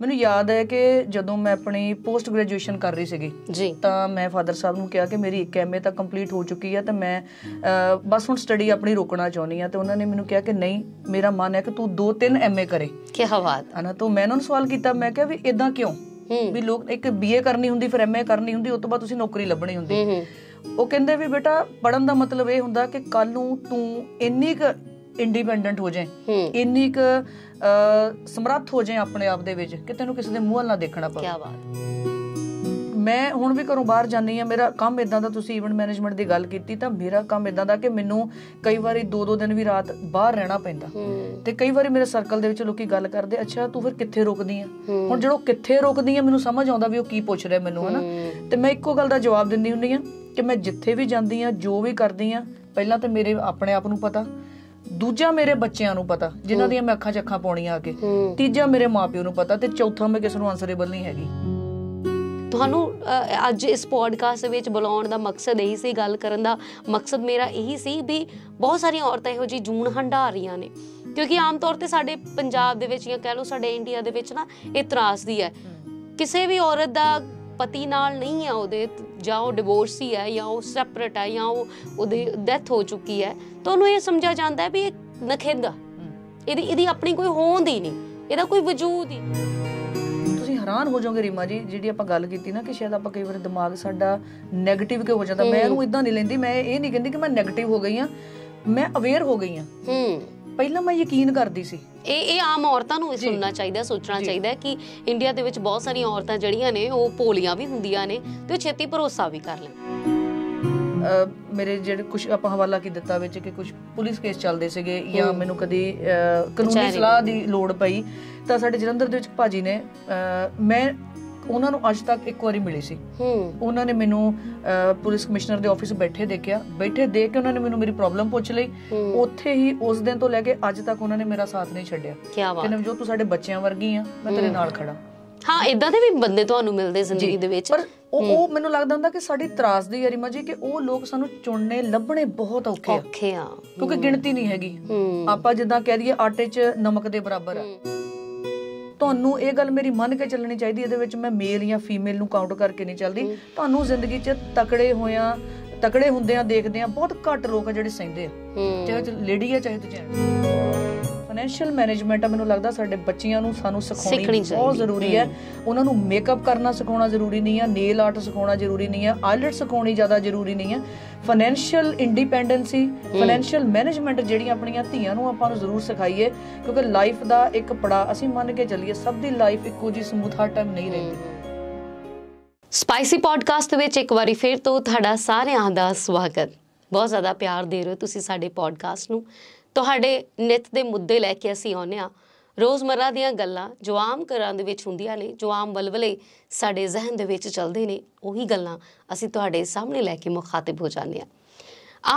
ਮੈਨੂੰ ਯਾਦ ਹੈ ਕਿ ਜਦੋਂ ਮੈਂ ਆਪਣੀ ਪੋਸਟ ਗ੍ਰੈਜੂਏਸ਼ਨ ਕਰ ਰਹੀ ਸੀਗੀ ਤਾਂ ਮੈਂ ਫਾਦਰ ਸਾਹਿਬ ਨੂੰ ਕਿਹਾ ਕਿ ਮੇਰੀ ਇੱਕ ਐਮਏ ਤਾਂ ਕੰਪਲੀਟ ਹੋ ਚੁੱਕੀ ਹੈ ਤਾਂ ਮੈਂ ਬਸ ਹੁਣ ਸਟੱਡੀ ਆਪਣੀ ਰੋਕਣਾ ਚਾਹੁੰਦੀ ਆ ਤੇ ਉਹਨਾਂ ਨੇ ਮੈਨੂੰ ਕਿਹਾ ਕਿ ਨਹੀਂ ਮੇਰਾ ਮਨ ਹੈ ਕਿ ਤੂੰ ਦੋ ਤਿੰਨ ਐਮਏ ਕਰੇ ਕੀ ਹਵਾਤ ਹਨਾ ਤੋਂ ਮੈਂ ਉਹਨਾਂ ਨੂੰ ਸਵਾਲ ਕੀਤਾ ਮੈਂ ਕਿਹਾ ਵੀ ਇਦਾਂ ਕਿਉਂ ਵੀ ਲੋਕ ਇੱਕ ਬੀਏ ਕਰਨੀ ਹੁੰਦੀ ਫਿਰ ਐਮਏ ਕਰਨੀ ਹੁੰਦੀ ਉਸ ਤੋਂ ਬਾਅਦ ਤੁਸੀਂ ਨੌਕਰੀ ਲੱਭਣੀ ਹੁੰਦੀ ਉਹ ਕਹਿੰਦੇ ਵੀ ਬੇਟਾ ਪੜਨ ਦਾ ਮਤਲਬ ਇਹ ਹੁੰਦਾ ਕਿ ਕੱਲ ਨੂੰ ਤੂੰ ਇੰਨੀ ਕੁ ਇੰਡੀਪੈਂਡੈਂਟ ਹੋ ਜਾਏ ਇੰਨੀ ਕ ਸਮਰੱਥ ਹੋ ਜਾਏ ਆਪਣੇ ਆਪ ਦੇ ਵਿੱਚ ਕਿ ਤੈਨੂੰ ਕਿਸੇ ਦੇ ਮੂੰਹ ਨਾਲ ਦੇਖਣਾ ਪਵੇ ਕੀ ਬਾਤ ਮੈਂ ਹੁਣ ਵੀ ਘਰੋਂ ਬਾਹਰ ਜਾਂਦੀ ਆ ਮੇਰਾ ਕੰਮ ਇਦਾਂ ਦਾ ਤੁਸੀਂ ਇਵੈਂਟ ਮੈਨੇਜਮੈਂਟ ਦੀ ਗੱਲ ਕੀਤੀ ਤਾਂ ਮੇਰਾ ਕੰਮ ਇਦਾਂ ਦਾ ਕਿ ਮੈਨੂੰ ਕਈ ਵਾਰੀ 2-2 ਦਿਨ ਵੀ ਰਾਤ ਬਾਹਰ ਰਹਿਣਾ ਪੈਂਦਾ ਤੇ ਕਈ ਵਾਰੀ ਮੇਰੇ ਸਰਕਲ ਦੇ ਵਿੱਚ ਲੋਕੀ ਗੱਲ ਕਰਦੇ ਅੱਛਾ ਤੂੰ ਫਿਰ ਕਿੱਥੇ ਰੁਕਦੀ ਆ ਹੁਣ ਜਿਹੜਾ ਕਿੱਥੇ ਰੁਕਦੀ ਆ ਮੈਨੂੰ ਸਮਝ ਆਉਂਦਾ ਵੀ ਉਹ ਕੀ ਪੁੱਛ ਰਿਹਾ ਮੈਨੂੰ ਹਨਾ ਤੇ ਮੈਂ ਇੱਕੋ ਗੱਲ ਦਾ ਜਵਾਬ ਦਿੰਦੀ ਹੁੰਦੀ ਆ ਕਿ ਮੈਂ ਜਿੱਥੇ ਵੀ ਜਾਂਦੀ ਆ ਜੋ ਵੀ ਕਰਦੀ ਆ ਪਹਿਲਾਂ ਤਾਂ ਮੇਰੇ ਆਪਣੇ ਆਪ ਨੂੰ ਪਤਾ ਦੂਜਾ ਮੇਰੇ ਬੱਚਿਆਂ ਨੂੰ ਪਤਾ ਜਿਨ੍ਹਾਂ ਦੀਆਂ ਮੈਂ ਅੱਖਾਂ 'ਚ ਅੱਖਾਂ ਪਾਉਣੀਆਂ ਆ ਕੇ ਤੀਜਾ ਮੇਰੇ ਮਾਪਿਓ ਨੂੰ ਪਤਾ ਤੇ ਚੌਥਾ ਮੈਂ ਕਿਸੇ ਨੂੰ ਆਨਸਰੇਬਲ ਨਹੀਂ ਹੈਗੀ ਤੁਹਾਨੂੰ ਅੱਜ ਇਸ ਪੋਡਕਾਸਟ ਵਿੱਚ ਬੁਲਾਉਣ ਦਾ ਮਕਸਦ ਇਹੀ ਸੀ ਗੱਲ ਕਰਨ ਦਾ ਮਕਸਦ ਮੇਰਾ ਇਹੀ ਸੀ ਵੀ ਬਹੁਤ ਸਾਰੀਆਂ ਔਰਤਾਂ ਇਹੋ ਜੀ ਜੂਨ ਹੰਡਾ ਰਹੀਆਂ ਨੇ ਕਿਉਂਕਿ ਆਮ ਤੌਰ ਤੇ ਸਾਡੇ ਪੰਜਾਬ ਦੇ ਵਿੱਚ ਜਾਂ ਕਹਿ ਲਓ ਸਾਡੇ ਇੰਡੀਆ ਦੇ ਵਿੱਚ ਨਾ ਇਹ ਤਰਾਸਦੀ ਹੈ ਕਿਸੇ ਵੀ ਔਰਤ ਦਾ ਪਤੀ ਨਾਲ ਨਹੀਂ ਹੈ ਉਹਦੇ ਜਾਂ ਉਹ ਡਿਵੋਰਸੀ ਹੈ ਜਾਂ ਉਹ ਸੈਪਰੇਟ ਹੈ ਜਾਂ ਉਹ ਉਹਦੀ ਡੈਥ ਹੋ ਚੁੱਕੀ ਹੈ ਤਾਂ ਉਹਨੂੰ ਇਹ ਸਮਝਿਆ ਜਾਂਦਾ ਹੈ ਵੀ ਇਹ ਨਖੇਦਾ ਇਹਦੀ ਇਹਦੀ ਆਪਣੀ ਕੋਈ ਹੋਂਦ ਹੀ ਨਹੀਂ ਇਹਦਾ ਕੋਈ ਵਜੂਦ ਹੀ ਤੁਸੀਂ ਹੈਰਾਨ ਹੋ ਜਾਓਗੇ ਰੀਮਾ ਜੀ ਜਿਹੜੀ ਆਪਾਂ ਗੱਲ ਕੀਤੀ ਨਾ ਕਿ ਸ਼ਾਇਦ ਆਪਾਂ ਕਈ ਵਾਰ ਦਿਮਾਗ ਸਾਡਾ 네ਗੇਟਿਵ ਕਿਉਂ ਹੋ ਜਾਂਦਾ ਮੈਂ ਇਹਨੂੰ ਇਦਾਂ ਨਹੀਂ ਲੈਂਦੀ ਮੈਂ ਇਹ ਨਹੀਂ ਕਹਿੰਦੀ ਕਿ ਮੈਂ 네ਗੇਟਿਵ ਹੋ ਗਈ ਆ ਮੈਂ ਅਵੇਅਰ ਹੋ ਗਈ ਆ ਹੂੰ ਪਹਿਲਾਂ ਮੈਂ ਯਕੀਨ ਕਰਦੀ ਸੀ ਇਹ ਇਹ ਆਮ ਔਰਤਾਂ ਨੂੰ ਇਹ ਸੁਣਨਾ ਚਾਹੀਦਾ ਸੋਚਣਾ ਚਾਹੀਦਾ ਕਿ ਇੰਡੀਆ ਦੇ ਵਿੱਚ ਬਹੁਤ ਸਾਰੀਆਂ ਔਰਤਾਂ ਜਿਹੜੀਆਂ ਨੇ ਉਹ ਪੋਲੀਆਂ ਵੀ ਹੁੰਦੀਆਂ ਨੇ ਤੇ ਉਹ ਛੇਤੀ ਭਰੋਸਾ ਵੀ ਕਰ ਲੈਂਦੀਆਂ ਮੇਰੇ ਜਿਹੜੇ ਕੁਝ ਆਪਾਂ ਹਵਾਲਾ ਕੀ ਦਿੱਤਾ ਵਿੱਚ ਕਿ ਕੁਝ ਪੁਲਿਸ ਕੇਸ ਚੱਲਦੇ ਸੀਗੇ ਜਾਂ ਮੈਨੂੰ ਕਦੀ ਕਾਨੂੰਨੀ ਸਲਾਹ ਦੀ ਲੋੜ ਪਈ ਤਾਂ ਸਾਡੇ ਜਲੰਧਰ ਦੇ ਵਿੱਚ ਭਾਜੀ ਨੇ ਮੈਂ ਉਹਨਾਂ ਨੂੰ ਅੱਜ ਤੱਕ ਇੱਕ ਵਾਰੀ ਮਿਲੀ ਸੀ ਹੂੰ ਉਹਨਾਂ ਨੇ ਮੈਨੂੰ ਪੁਲਿਸ ਕਮਿਸ਼ਨਰ ਦੇ ਆਫਿਸ ਬੈਠੇ ਦੇਖਿਆ ਬੈਠੇ ਦੇਖ ਕੇ ਉਹਨਾਂ ਨੇ ਮੈਨੂੰ ਮੇਰੀ ਪ੍ਰੋਬਲਮ ਪੁੱਛ ਲਈ ਉੱਥੇ ਹੀ ਉਸ ਦਿਨ ਤੋਂ ਲੈ ਕੇ ਅੱਜ ਤੱਕ ਉਹਨਾਂ ਨੇ ਮੇਰਾ ਸਾਥ ਨਹੀਂ ਛੱਡਿਆ ਕਿਨਮ ਜੋ ਤੂੰ ਸਾਡੇ ਬੱਚਿਆਂ ਵਰਗੀ ਆ ਮੈਂ ਤੇਰੇ ਨਾਲ ਖੜਾ ਹਾਂ ਇਦਾਂ ਦੇ ਵੀ ਬੰਦੇ ਤੁਹਾਨੂੰ ਮਿਲਦੇ ਜ਼ਿੰਦਗੀ ਦੇ ਵਿੱਚ ਪਰ ਉਹ ਉਹ ਮੈਨੂੰ ਲੱਗਦਾ ਹੁੰਦਾ ਕਿ ਸਾਡੀ ਤਰਾਸ ਦੀ ਯਾਰੀ ਮਾਜੀ ਕਿ ਉਹ ਲੋਕ ਸਾਨੂੰ ਚੁਣਨੇ ਲੱਭਣੇ ਬਹੁਤ ਔਖੇ ਆ ਔਖੇ ਆ ਕਿਉਂਕਿ ਗਿਣਤੀ ਨਹੀਂ ਹੈਗੀ ਆਪਾਂ ਜਿੱਦਾਂ ਕਹਿ ਦਈਏ ਆਟੇ 'ਚ ਨਮਕ ਦੇ ਬਰਾਬਰ ਆ ਤੁਹਾਨੂੰ ਇਹ ਗੱਲ ਮੇਰੀ ਮੰਨ ਕੇ ਚੱਲਣੀ ਚਾਹੀਦੀ ਇਹਦੇ ਵਿੱਚ ਮੈਂ ਮੇਲ ਜਾਂ ਫੀਮੇਲ ਨੂੰ ਕਾਊਂਟ ਕਰਕੇ ਨਹੀਂ ਚੱਲਦੀ ਤੁਹਾਨੂੰ ਜ਼ਿੰਦਗੀ 'ਚ ਤਕੜੇ ਹੋਇਆ ਤਕੜੇ ਹੁੰਦੇ ਆ ਦੇਖਦੇ ਆ ਬਹੁਤ ਘੱਟ ਲੋਕ ਆ ਜਿਹੜੇ ਸਹਿੰਦੇ ਆ ਚਾਹੇ ਲੇਡੀ ਆ ਚਾਹੇ ਤੁਸੀਂ ਫਾਈਨੈਂਸ਼ੀਅਲ ਮੈਨੇਜਮੈਂਟ ਆ ਮੈਨੂੰ ਲੱਗਦਾ ਸਾਡੇ ਬੱਚਿਆਂ ਨੂੰ ਸਾਨੂੰ ਸਿਖਾਉਣੀ ਬਹੁਤ ਜ਼ਰੂਰੀ ਹੈ ਉਹਨਾਂ ਨੂੰ ਮੇਕਅਪ ਕਰਨਾ ਸਿਖਾਉਣਾ ਜ਼ਰੂਰੀ ਨਹੀਂ ਹੈ ਨੇਲ ਆਰਟ ਸਿਖਾਉਣਾ ਜ਼ਰੂਰੀ ਨਹੀਂ ਹੈ ਆਈਲੈਟ ਸਿਖਾਉਣੀ ਜ਼ਿਆਦਾ ਜ਼ਰੂਰੀ ਨਹੀਂ ਹੈ ਫਾਈਨੈਂਸ਼ੀਅਲ ਇੰਡੀਪੈਂਡੈਂਸੀ ਫਾਈਨੈਂਸ਼ੀਅਲ ਮੈਨੇਜਮੈਂਟ ਜਿਹੜੀ ਆਪਣੀਆਂ ਧੀਆਂ ਨੂੰ ਆਪਾਂ ਨੂੰ ਜ਼ਰੂਰ ਸਿਖਾਈਏ ਕਿਉਂਕਿ ਲਾਈਫ ਦਾ ਇੱਕ ਪੜਾ ਅਸੀਂ ਮੰਨ ਕੇ ਚੱਲੀਏ ਸਭ ਦੀ ਲਾਈਫ ਇੱਕੋ ਜੀ ਸਮੂਥ ਹਰ ਟਾਈਮ ਨਹੀਂ ਰਹਿੰਦੀ ਸਪਾਈਸੀ ਪੋਡਕਾਸਟ ਵਿੱਚ ਇੱਕ ਵਾਰੀ ਫੇਰ ਤੋਂ ਤੁਹਾਡਾ ਸਾਰਿਆਂ ਦਾ ਸਵਾਗਤ ਬਹੁਤ ਜ਼ਿਆਦਾ ਪਿਆਰ ਦੇ ਰਹੇ ਹੋ ਤੁਸੀਂ ਸਾਡੇ ਪੋਡਕਾਸਟ ਨੂੰ ਤੁਹਾਡੇ ਨਿਤ ਦੇ ਮੁੱਦੇ ਲੈ ਕੇ ਅਸੀਂ ਆਉਨੇ ਆ ਰੋਜ਼ਮਰਰਾ ਦੀਆਂ ਗੱਲਾਂ ਜੋ ਆਮ ਘਰਾਂ ਦੇ ਵਿੱਚ ਹੁੰਦੀਆਂ ਨੇ ਜੋ ਆਮ ਬਲਬਲੇ ਸਾਡੇ ਜ਼ਿਹਨ ਦੇ ਵਿੱਚ ਚੱਲਦੇ ਨੇ ਉਹੀ ਗੱਲਾਂ ਅਸੀਂ ਤੁਹਾਡੇ ਸਾਹਮਣੇ ਲੈ ਕੇ ਮੁਖਾਤਬ ਹੋ ਜਾਂਦੇ ਆ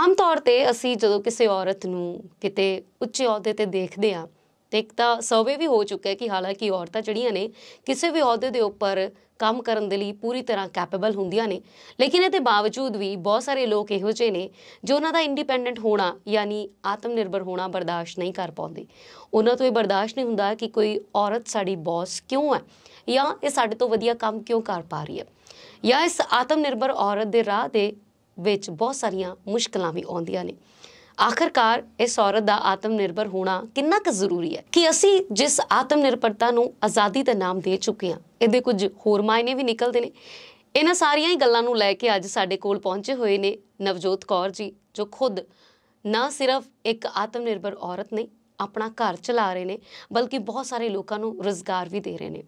ਆਮ ਤੌਰ ਤੇ ਅਸੀਂ ਜਦੋਂ ਕਿਸੇ ਔਰਤ ਨੂੰ ਕਿਤੇ ਉੱਚੇ ਅਹੁਦੇ ਤੇ ਦੇਖਦੇ ਆ ਤੇ ਇੱਕ ਤਾਂ ਸਰਵੇ ਵੀ ਹੋ ਚੁੱਕਾ ਹੈ ਕਿ ਹਾਲਾਂਕਿ ਔਰਤਾਂ ਜਿਹੜੀਆਂ ਨੇ ਕਿਸੇ ਵੀ ਅਹੁਦੇ ਦੇ ਉੱਪਰ ਕੰਮ ਕਰਨ ਦੇ ਲਈ ਪੂਰੀ ਤਰ੍ਹਾਂ ਕੈਪੇਬਲ ਹੁੰਦੀਆਂ ਨੇ ਲੇਕਿਨ ਇਹਦੇ ਬਾਵਜੂਦ ਵੀ ਬਹੁਤ ਸਾਰੇ ਲੋਕ ਇਹੋ ਜਿਹੇ ਨੇ ਜੋ ਉਹਨਾਂ ਦਾ ਇੰਡੀਪੈਂਡੈਂਟ ਹੋਣਾ ਯਾਨੀ ਆਤਮ ਨਿਰਭਰ ਹੋਣਾ ਬਰਦਾਸ਼ਤ ਨਹੀਂ ਕਰ ਪਾਉਂਦੇ ਉਹਨਾਂ ਤੋਂ ਇਹ ਬਰਦਾਸ਼ਤ ਨਹੀਂ ਹੁੰਦਾ ਕਿ ਕੋਈ ਔਰਤ ਸਾਡੀ ਬੌਸ ਕਿਉਂ ਹੈ ਜਾਂ ਇਹ ਸਾਡੇ ਤੋਂ ਵਧੀਆ ਕੰਮ ਕਿਉਂ ਕਰ ਪਾ ਰਹੀ ਹੈ ਜਾਂ ਇਸ ਆਤਮ ਨਿਰਭਰ ਔਰਤ ਦੇ ਰਾਹ ਦੇ ਵਿੱਚ ਬਹੁਤ ਸਾਰੀਆਂ ਮੁਸ਼ਕਲਾਂ ਵੀ ਆਉਂਦੀਆਂ ਨੇ ਆਖਰਕਾਰ ਇਸ ਔਰਤ ਦਾ ਆਤਮ ਨਿਰਭਰ ਹੋਣਾ ਕਿੰਨਾ ਕੁ ਜ਼ਰੂਰੀ ਹੈ ਕਿ ਅਸੀਂ ਜਿਸ ਆਤਮ ਨਿਰਭਰਤਾ ਨੂੰ ਆਜ਼ਾਦੀ ਦਾ ਨਾਮ ਦੇ ਚੁੱਕੇ ਹਾਂ ਇਹਦੇ ਕੁਝ ਹੋਰ ਮਾਇਨੇ ਵੀ ਨਿਕਲਦੇ ਨੇ ਇਹਨਾਂ ਸਾਰੀਆਂ ਹੀ ਗੱਲਾਂ ਨੂੰ ਲੈ ਕੇ ਅੱਜ ਸਾਡੇ ਕੋਲ ਪਹੁੰਚੇ ਹੋਏ ਨੇ ਨਵਜੋਤ ਕੌਰ ਜੀ ਜੋ ਖੁਦ ਨਾ ਸਿਰਫ ਇੱਕ ਆਤਮ ਨਿਰਭਰ ਔਰਤ ਨਹੀਂ ਆਪਣਾ ਘਰ ਚਲਾ ਰਹੇ ਨੇ ਬਲਕਿ ਬਹੁਤ ਸਾਰੇ ਲੋਕਾਂ ਨੂੰ ਰੋਜ਼ਗਾਰ ਵੀ ਦੇ ਰਹੇ ਨੇ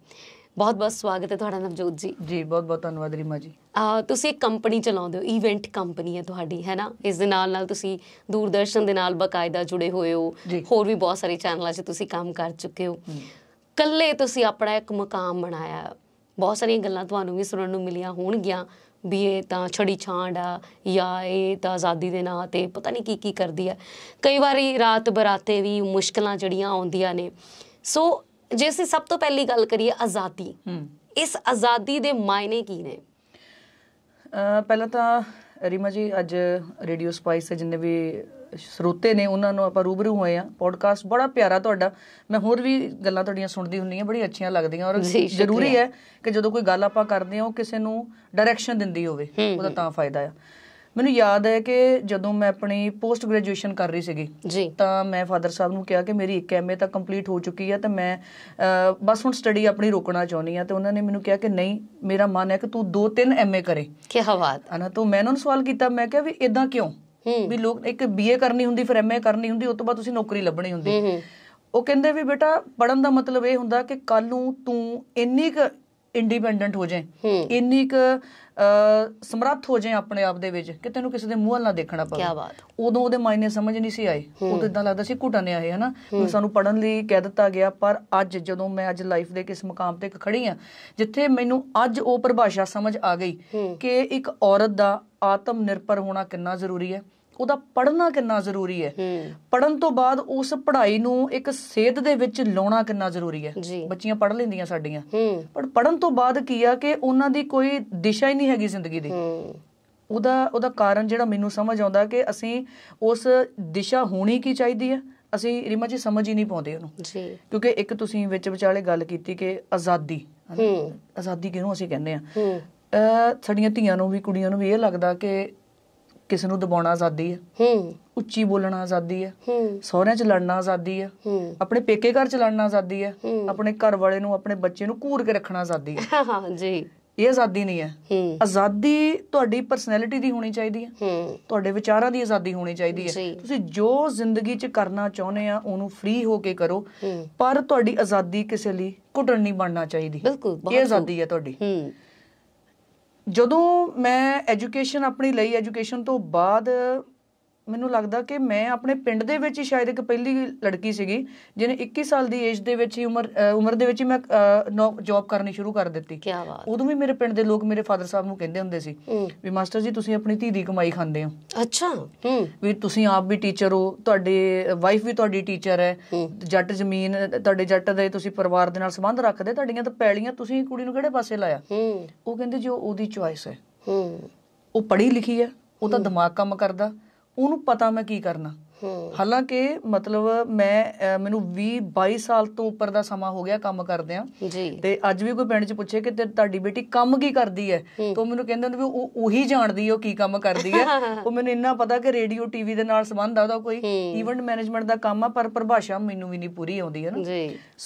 ਬਹੁਤ-ਬਹੁਤ ਸਵਾਗਤ ਹੈ ਤੁਹਾਡਾ ਨਵਜੋਤ ਜੀ ਜੀ ਬਹੁਤ-ਬਹੁਤ ਧੰਨਵਾਦ ਰੀਮਾ ਜੀ ਆ ਤੁਸੀਂ ਇੱਕ ਕੰਪਨੀ ਚਲਾਉਂਦੇ ਹੋ ਇਵੈਂਟ ਕੰਪਨੀ ਹੈ ਤੁਹਾਡੀ ਹੈ ਨਾ ਇਸ ਦੇ ਨਾਲ ਨਾਲ ਤੁਸੀਂ ਦੂਰਦਰਸ਼ਨ ਦੇ ਨਾਲ ਬਕਾਇਦਾ ਜੁੜੇ ਹੋਏ ਹੋ ਹੋਰ ਵੀ ਬਹੁਤ ਸਾਰੇ ਚੈਨਲਾਂ 'ਚ ਤੁਸੀਂ ਕੰਮ ਕਰ ਚੁੱਕੇ ਹੋ ਕੱਲੇ ਤੁਸੀਂ ਆਪਣਾ ਇੱਕ ਮਕਾਮ ਬਣਾਇਆ ਬਹੁਤ ਸਾਰੀਆਂ ਗੱਲਾਂ ਤੁਹਾਨੂੰ ਵੀ ਸੁਣਨ ਨੂੰ ਮਿਲੀਆਂ ਹੋਣਗੀਆਂ ਵੀ ਇਹ ਤਾਂ ਛੜੀ ਛਾਂਡ ਆ ਜਾਂ ਇਹ ਤਾਂ ਆਜ਼ਾਦੀ ਦੇ ਨਾਂ ਤੇ ਪਤਾ ਨਹੀਂ ਕੀ ਕੀ ਕਰਦੀ ਆ ਕਈ ਵਾਰੀ ਰਾਤ ਬਰਾਤੇ ਵੀ ਮੁਸ਼ਕਲਾਂ ਜੜੀਆਂ ਆਉਂਦੀਆਂ ਨੇ ਸੋ ਜੇ ਅਸੀਂ ਸਭ ਤੋਂ ਪਹਿਲੀ ਗੱਲ ਕਰੀਏ ਆਜ਼ਾਦੀ ਇਸ ਆਜ਼ਾਦੀ ਦੇ ਮਾਇਨੇ ਕੀ ਨੇ ਪਹਿਲਾਂ ਤਾਂ ਰੀਮਾ ਜੀ ਅੱਜ ਰੇਡੀਓ ਸਪਾਈਸ ਦੇ ਜਿੰਨੇ ਵੀ ਸਰੋਤੇ ਨੇ ਉਹਨਾਂ ਨੂੰ ਆਪਾਂ ਰੂਬਰੂ ਹੋਏ ਆ ਪੋਡਕਾਸਟ ਬੜਾ ਪਿਆਰਾ ਤੁਹਾਡਾ ਮੈਂ ਹੋਰ ਵੀ ਗੱਲਾਂ ਤੁਹਾਡੀਆਂ ਸੁਣਦੀ ਹੁੰਨੀ ਆ ਬੜੀ ਅੱਛੀਆਂ ਲੱਗਦੀਆਂ ਔਰ ਜ਼ਰੂਰੀ ਹੈ ਕਿ ਜਦੋਂ ਕੋਈ ਗੱਲ ਆਪਾਂ ਕਰਦੇ ਆ ਉਹ ਕਿਸੇ ਨੂੰ ਡਾਇਰੈਕਸ਼ਨ ਦਿੰਦੀ ਹੋਵੇ ਉਹਦਾ ਤਾਂ ਫਾਇਦਾ ਆ ਮੈਨੂੰ ਯਾਦ ਹੈ ਕਿ ਜਦੋਂ ਮੈਂ ਆਪਣੀ ਪੋਸਟ ਗ੍ਰੈਜੂਏਸ਼ਨ ਕਰ ਰਹੀ ਸੀਗੀ ਤਾਂ ਮੈਂ ਫਾਦਰ ਸਾਹਿਬ ਨੂੰ ਕਿਹਾ ਕਿ ਮੇਰੀ ਇੱਕ ਐਮਏ ਤਾਂ ਕੰਪਲੀਟ ਹੋ ਚੁੱਕੀ ਹੈ ਤੇ ਮੈਂ ਬਸ ਹੁਣ ਸਟੱਡੀ ਆਪਣੀ ਰੋਕਣਾ ਚਾਹੁੰਦੀ ਆ ਤੇ ਉਹਨਾਂ ਨੇ ਮੈਨੂੰ ਕਿਹਾ ਕਿ ਨਹੀਂ ਮੇਰਾ ਮਨ ਹੈ ਕਿ ਤੂੰ ਦੋ ਤਿੰਨ ਐਮਏ ਕਰੇ ਕੀ ਹਵਾਤ ਹਨਾ ਤੂੰ ਮੈਂ ਉਹਨਾਂ ਨੂੰ ਸਵਾਲ ਕੀਤਾ ਮੈਂ ਕਿਹਾ ਵੀ ਇਦਾਂ ਕਿਉਂ ਵੀ ਲੋਕ ਇੱਕ ਬੀਏ ਕਰਨੀ ਹੁੰਦੀ ਫਿਰ ਐਮਏ ਕਰਨੀ ਹੁੰਦੀ ਉਸ ਤੋਂ ਬਾਅਦ ਤੁਸੀਂ ਨੌਕਰੀ ਲੱਭਣੀ ਹੁੰਦੀ ਉਹ ਕਹਿੰਦੇ ਵੀ ਬੇਟਾ ਪੜਨ ਦਾ ਮਤਲਬ ਇਹ ਹੁੰਦਾ ਕਿ ਕੱਲ ਨੂੰ ਤੂੰ ਇੰਨੀ ਇੰਡੀਪੈਂਡੈਂਟ ਹੋ ਜਾਏ ਇੰਨੀ ਕ ਸਮਰੱਥ ਹੋ ਜਾਏ ਆਪਣੇ ਆਪ ਦੇ ਵਿੱਚ ਕਿ ਤੈਨੂੰ ਕਿਸੇ ਦੇ ਮੂੰਹ ਨਾਲ ਦੇਖਣਾ ਪਵੇ ਕੀ ਬਾਤ ਉਦੋਂ ਉਹਦੇ ਮਾਇਨੇ ਸਮਝ ਨਹੀਂ ਸੀ ਆਏ ਉਹ ਤਾਂ ਇਦਾਂ ਲੱਗਦਾ ਸੀ ਘੁਟਨੇ ਆਏ ਹਨਾ ਸਾਨੂੰ ਪੜਨ ਲਈ ਕਹਿ ਦਿੱਤਾ ਗਿਆ ਪਰ ਅੱਜ ਜਦੋਂ ਮੈਂ ਅੱਜ ਲਾਈਫ ਦੇ ਕਿਸ ਮਕਾਮ ਤੇ ਖੜੀ ਆ ਜਿੱਥੇ ਮੈਨੂੰ ਅੱਜ ਉਹ ਪਰਿਭਾਸ਼ਾ ਸਮਝ ਆ ਗਈ ਕਿ ਇੱਕ ਔਰਤ ਦਾ ਆਤਮ ਨਿਰਪਰ ਹੋਣਾ ਕਿੰਨਾ ਜ਼ਰੂਰੀ ਹੈ ਉਹਦਾ ਪੜਨਾ ਕਿੰਨਾ ਜ਼ਰੂਰੀ ਹੈ ਪੜਨ ਤੋਂ ਬਾਅਦ ਉਸ ਪੜ੍ਹਾਈ ਨੂੰ ਇੱਕ ਸੇਧ ਦੇ ਵਿੱਚ ਲਾਉਣਾ ਕਿੰਨਾ ਜ਼ਰੂਰੀ ਹੈ ਬੱਚੀਆਂ ਪੜ ਲੈਂਦੀਆਂ ਸਾਡੀਆਂ ਪਰ ਪੜਨ ਤੋਂ ਬਾਅਦ ਕੀ ਆ ਕਿ ਉਹਨਾਂ ਦੀ ਕੋਈ ਦਿਸ਼ਾ ਹੀ ਨਹੀਂ ਹੈਗੀ ਜ਼ਿੰਦਗੀ ਦੀ ਉਹਦਾ ਉਹਦਾ ਕਾਰਨ ਜਿਹੜਾ ਮੈਨੂੰ ਸਮਝ ਆਉਂਦਾ ਕਿ ਅਸੀਂ ਉਸ ਦਿਸ਼ਾ ਹੋਣੀ ਕੀ ਚਾਹੀਦੀ ਹੈ ਅਸੀਂ ਰਿਮਾ ਜੀ ਸਮਝ ਹੀ ਨਹੀਂ ਪਾਉਂਦੇ ਉਹਨੂੰ ਜੀ ਕਿਉਂਕਿ ਇੱਕ ਤੁਸੀਂ ਵਿੱਚ ਵਿਚਾਲੇ ਗੱਲ ਕੀਤੀ ਕਿ ਆਜ਼ਾਦੀ ਆਜ਼ਾਦੀ ਕਿਹਨੂੰ ਅਸੀਂ ਕਹਿੰਦੇ ਆ ਸਾਡੀਆਂ ਧੀਆਂ ਨੂੰ ਵੀ ਕੁੜੀਆਂ ਨੂੰ ਵੀ ਇਹ ਲੱਗਦਾ ਕਿ ਕਿਸੇ ਨੂੰ ਦਬਾਉਣਾ ਆਜ਼ਾਦੀ ਹੈ ਹੂੰ ਉੱਚੀ ਬੋਲਣਾ ਆਜ਼ਾਦੀ ਹੈ ਹੂੰ ਸਹੁਰਿਆਂ 'ਚ ਲੜਨਾ ਆਜ਼ਾਦੀ ਹੈ ਹੂੰ ਆਪਣੇ ਪੇਕੇ ਘਰ 'ਚ ਲੜਨਾ ਆਜ਼ਾਦੀ ਹੈ ਆਪਣੇ ਘਰ ਵਾਲੇ ਨੂੰ ਆਪਣੇ ਬੱਚੇ ਨੂੰ ਘੂਰ ਕੇ ਰੱਖਣਾ ਆਜ਼ਾਦੀ ਹੈ ਹਾਂ ਜੀ ਇਹ ਆਜ਼ਾਦੀ ਨਹੀਂ ਹੈ ਆਜ਼ਾਦੀ ਤੁਹਾਡੀ ਪਰਸਨੈਲਿਟੀ ਦੀ ਹੋਣੀ ਚਾਹੀਦੀ ਹੈ ਤੁਹਾਡੇ ਵਿਚਾਰਾਂ ਦੀ ਆਜ਼ਾਦੀ ਹੋਣੀ ਚਾਹੀਦੀ ਹੈ ਤੁਸੀਂ ਜੋ ਜ਼ਿੰਦਗੀ 'ਚ ਕਰਨਾ ਚਾਹੁੰਦੇ ਆ ਉਹਨੂੰ ਫ੍ਰੀ ਹੋ ਕੇ ਕਰੋ ਪਰ ਤੁਹਾਡੀ ਆਜ਼ਾਦੀ ਕਿਸੇ ਲਈ ਘੁਟਣ ਨਹੀਂ ਬਣਨਾ ਚਾਹੀਦੀ ਬਿਲਕੁਲ ਇਹ ਆਜ਼ਾਦੀ ਹੈ ਤੁਹਾਡੀ ਹੂੰ ਜਦੋਂ ਮੈਂ ਐਜੂਕੇਸ਼ਨ ਆਪਣੀ ਲਈ ਐਜੂਕੇਸ਼ਨ ਤੋਂ ਬਾਅਦ ਮੈਨੂੰ ਲੱਗਦਾ ਕਿ ਮੈਂ ਆਪਣੇ ਪਿੰਡ ਦੇ ਵਿੱਚ ਹੀ ਸ਼ਾਇਦ ਇੱਕ ਪਹਿਲੀ ਲੜਕੀ ਸੀਗੀ ਜਿਹਨੇ 21 ਸਾਲ ਦੀ ਏਜ ਦੇ ਵਿੱਚ ਹੀ ਉਮਰ ਉਮਰ ਦੇ ਵਿੱਚ ਹੀ ਮੈਂ ਜੌਬ ਕਰਨੀ ਸ਼ੁਰੂ ਕਰ ਦਿੱਤੀ ਕੀ ਬਾਤ ਉਦੋਂ ਵੀ ਮੇਰੇ ਪਿੰਡ ਦੇ ਲੋਕ ਮੇਰੇ ਫਾਦਰ ਸਾਹਿਬ ਨੂੰ ਕਹਿੰਦੇ ਹੁੰਦੇ ਸੀ ਵੀ ਮਾਸਟਰ ਜੀ ਤੁਸੀਂ ਆਪਣੀ ਧੀ ਦੀ ਕਮਾਈ ਖਾਂਦੇ ਹੋ ਅੱਛਾ ਵੀ ਤੁਸੀਂ ਆਪ ਵੀ ਟੀਚਰ ਹੋ ਤੁਹਾਡੇ ਵਾਈਫ ਵੀ ਤੁਹਾਡੀ ਟੀਚਰ ਹੈ ਜੱਟ ਜ਼ਮੀਨ ਤੁਹਾਡੇ ਜੱਟ ਦੇ ਤੁਸੀਂ ਪਰਿਵਾਰ ਦੇ ਨਾਲ ਸੰਬੰਧ ਰੱਖਦੇ ਤੁਹਾਡੀਆਂ ਤਾਂ ਪੈਲੀਆਂ ਤੁਸੀਂ ਕੁੜੀ ਨੂੰ ਕਿਹੜੇ ਪਾਸੇ ਲਾਇਆ ਉਹ ਕਹਿੰਦੇ ਜੀ ਉਹਦੀ ਚੁਆਇਸ ਹੈ ਉਹ ਪੜ੍ਹੀ ਲਿਖੀ ਹੈ ਉਹ ਤਾਂ ਦਿਮਾਗ ਕੰਮ ਕਰਦਾ ਉਹਨੂੰ ਪਤਾ ਮੈਂ ਕੀ ਕਰਨਾ ਹਾਲਾਂਕਿ ਮਤਲਬ ਮੈਂ ਮੈਨੂੰ 20 22 ਸਾਲ ਤੋਂ ਉੱਪਰ ਦਾ ਸਮਾਂ ਹੋ ਗਿਆ ਕੰਮ ਕਰਦੇ ਆ ਤੇ ਅੱਜ ਵੀ ਕੋਈ ਪਿੰਡ ਚ ਪੁੱਛੇ ਕਿ ਤੁਹਾਡੀ ਬੇਟੀ ਕੰਮ ਕੀ ਕਰਦੀ ਹੈ ਤਾਂ ਮੈਨੂੰ ਕਹਿੰਦੇ ਹੁੰਦੇ ਵੀ ਉਹ ਉਹੀ ਜਾਣਦੀ ਹੈ ਉਹ ਕੀ ਕੰਮ ਕਰਦੀ ਹੈ ਉਹ ਮੈਨੂੰ ਇੰਨਾ ਪਤਾ ਕਿ ਰੇਡੀਓ ਟੀਵੀ ਦੇ ਨਾਲ ਸੰਬੰਧ ਆ ਉਹਦਾ ਕੋਈ ਇਵੈਂਟ ਮੈਨੇਜਮੈਂਟ ਦਾ ਕੰਮ ਆ ਪਰ ਪਰਿਭਾਸ਼ਾ ਮੈਨੂੰ ਵੀ ਨਹੀਂ ਪੂਰੀ ਆਉਂਦੀ ਹੈ ਨਾ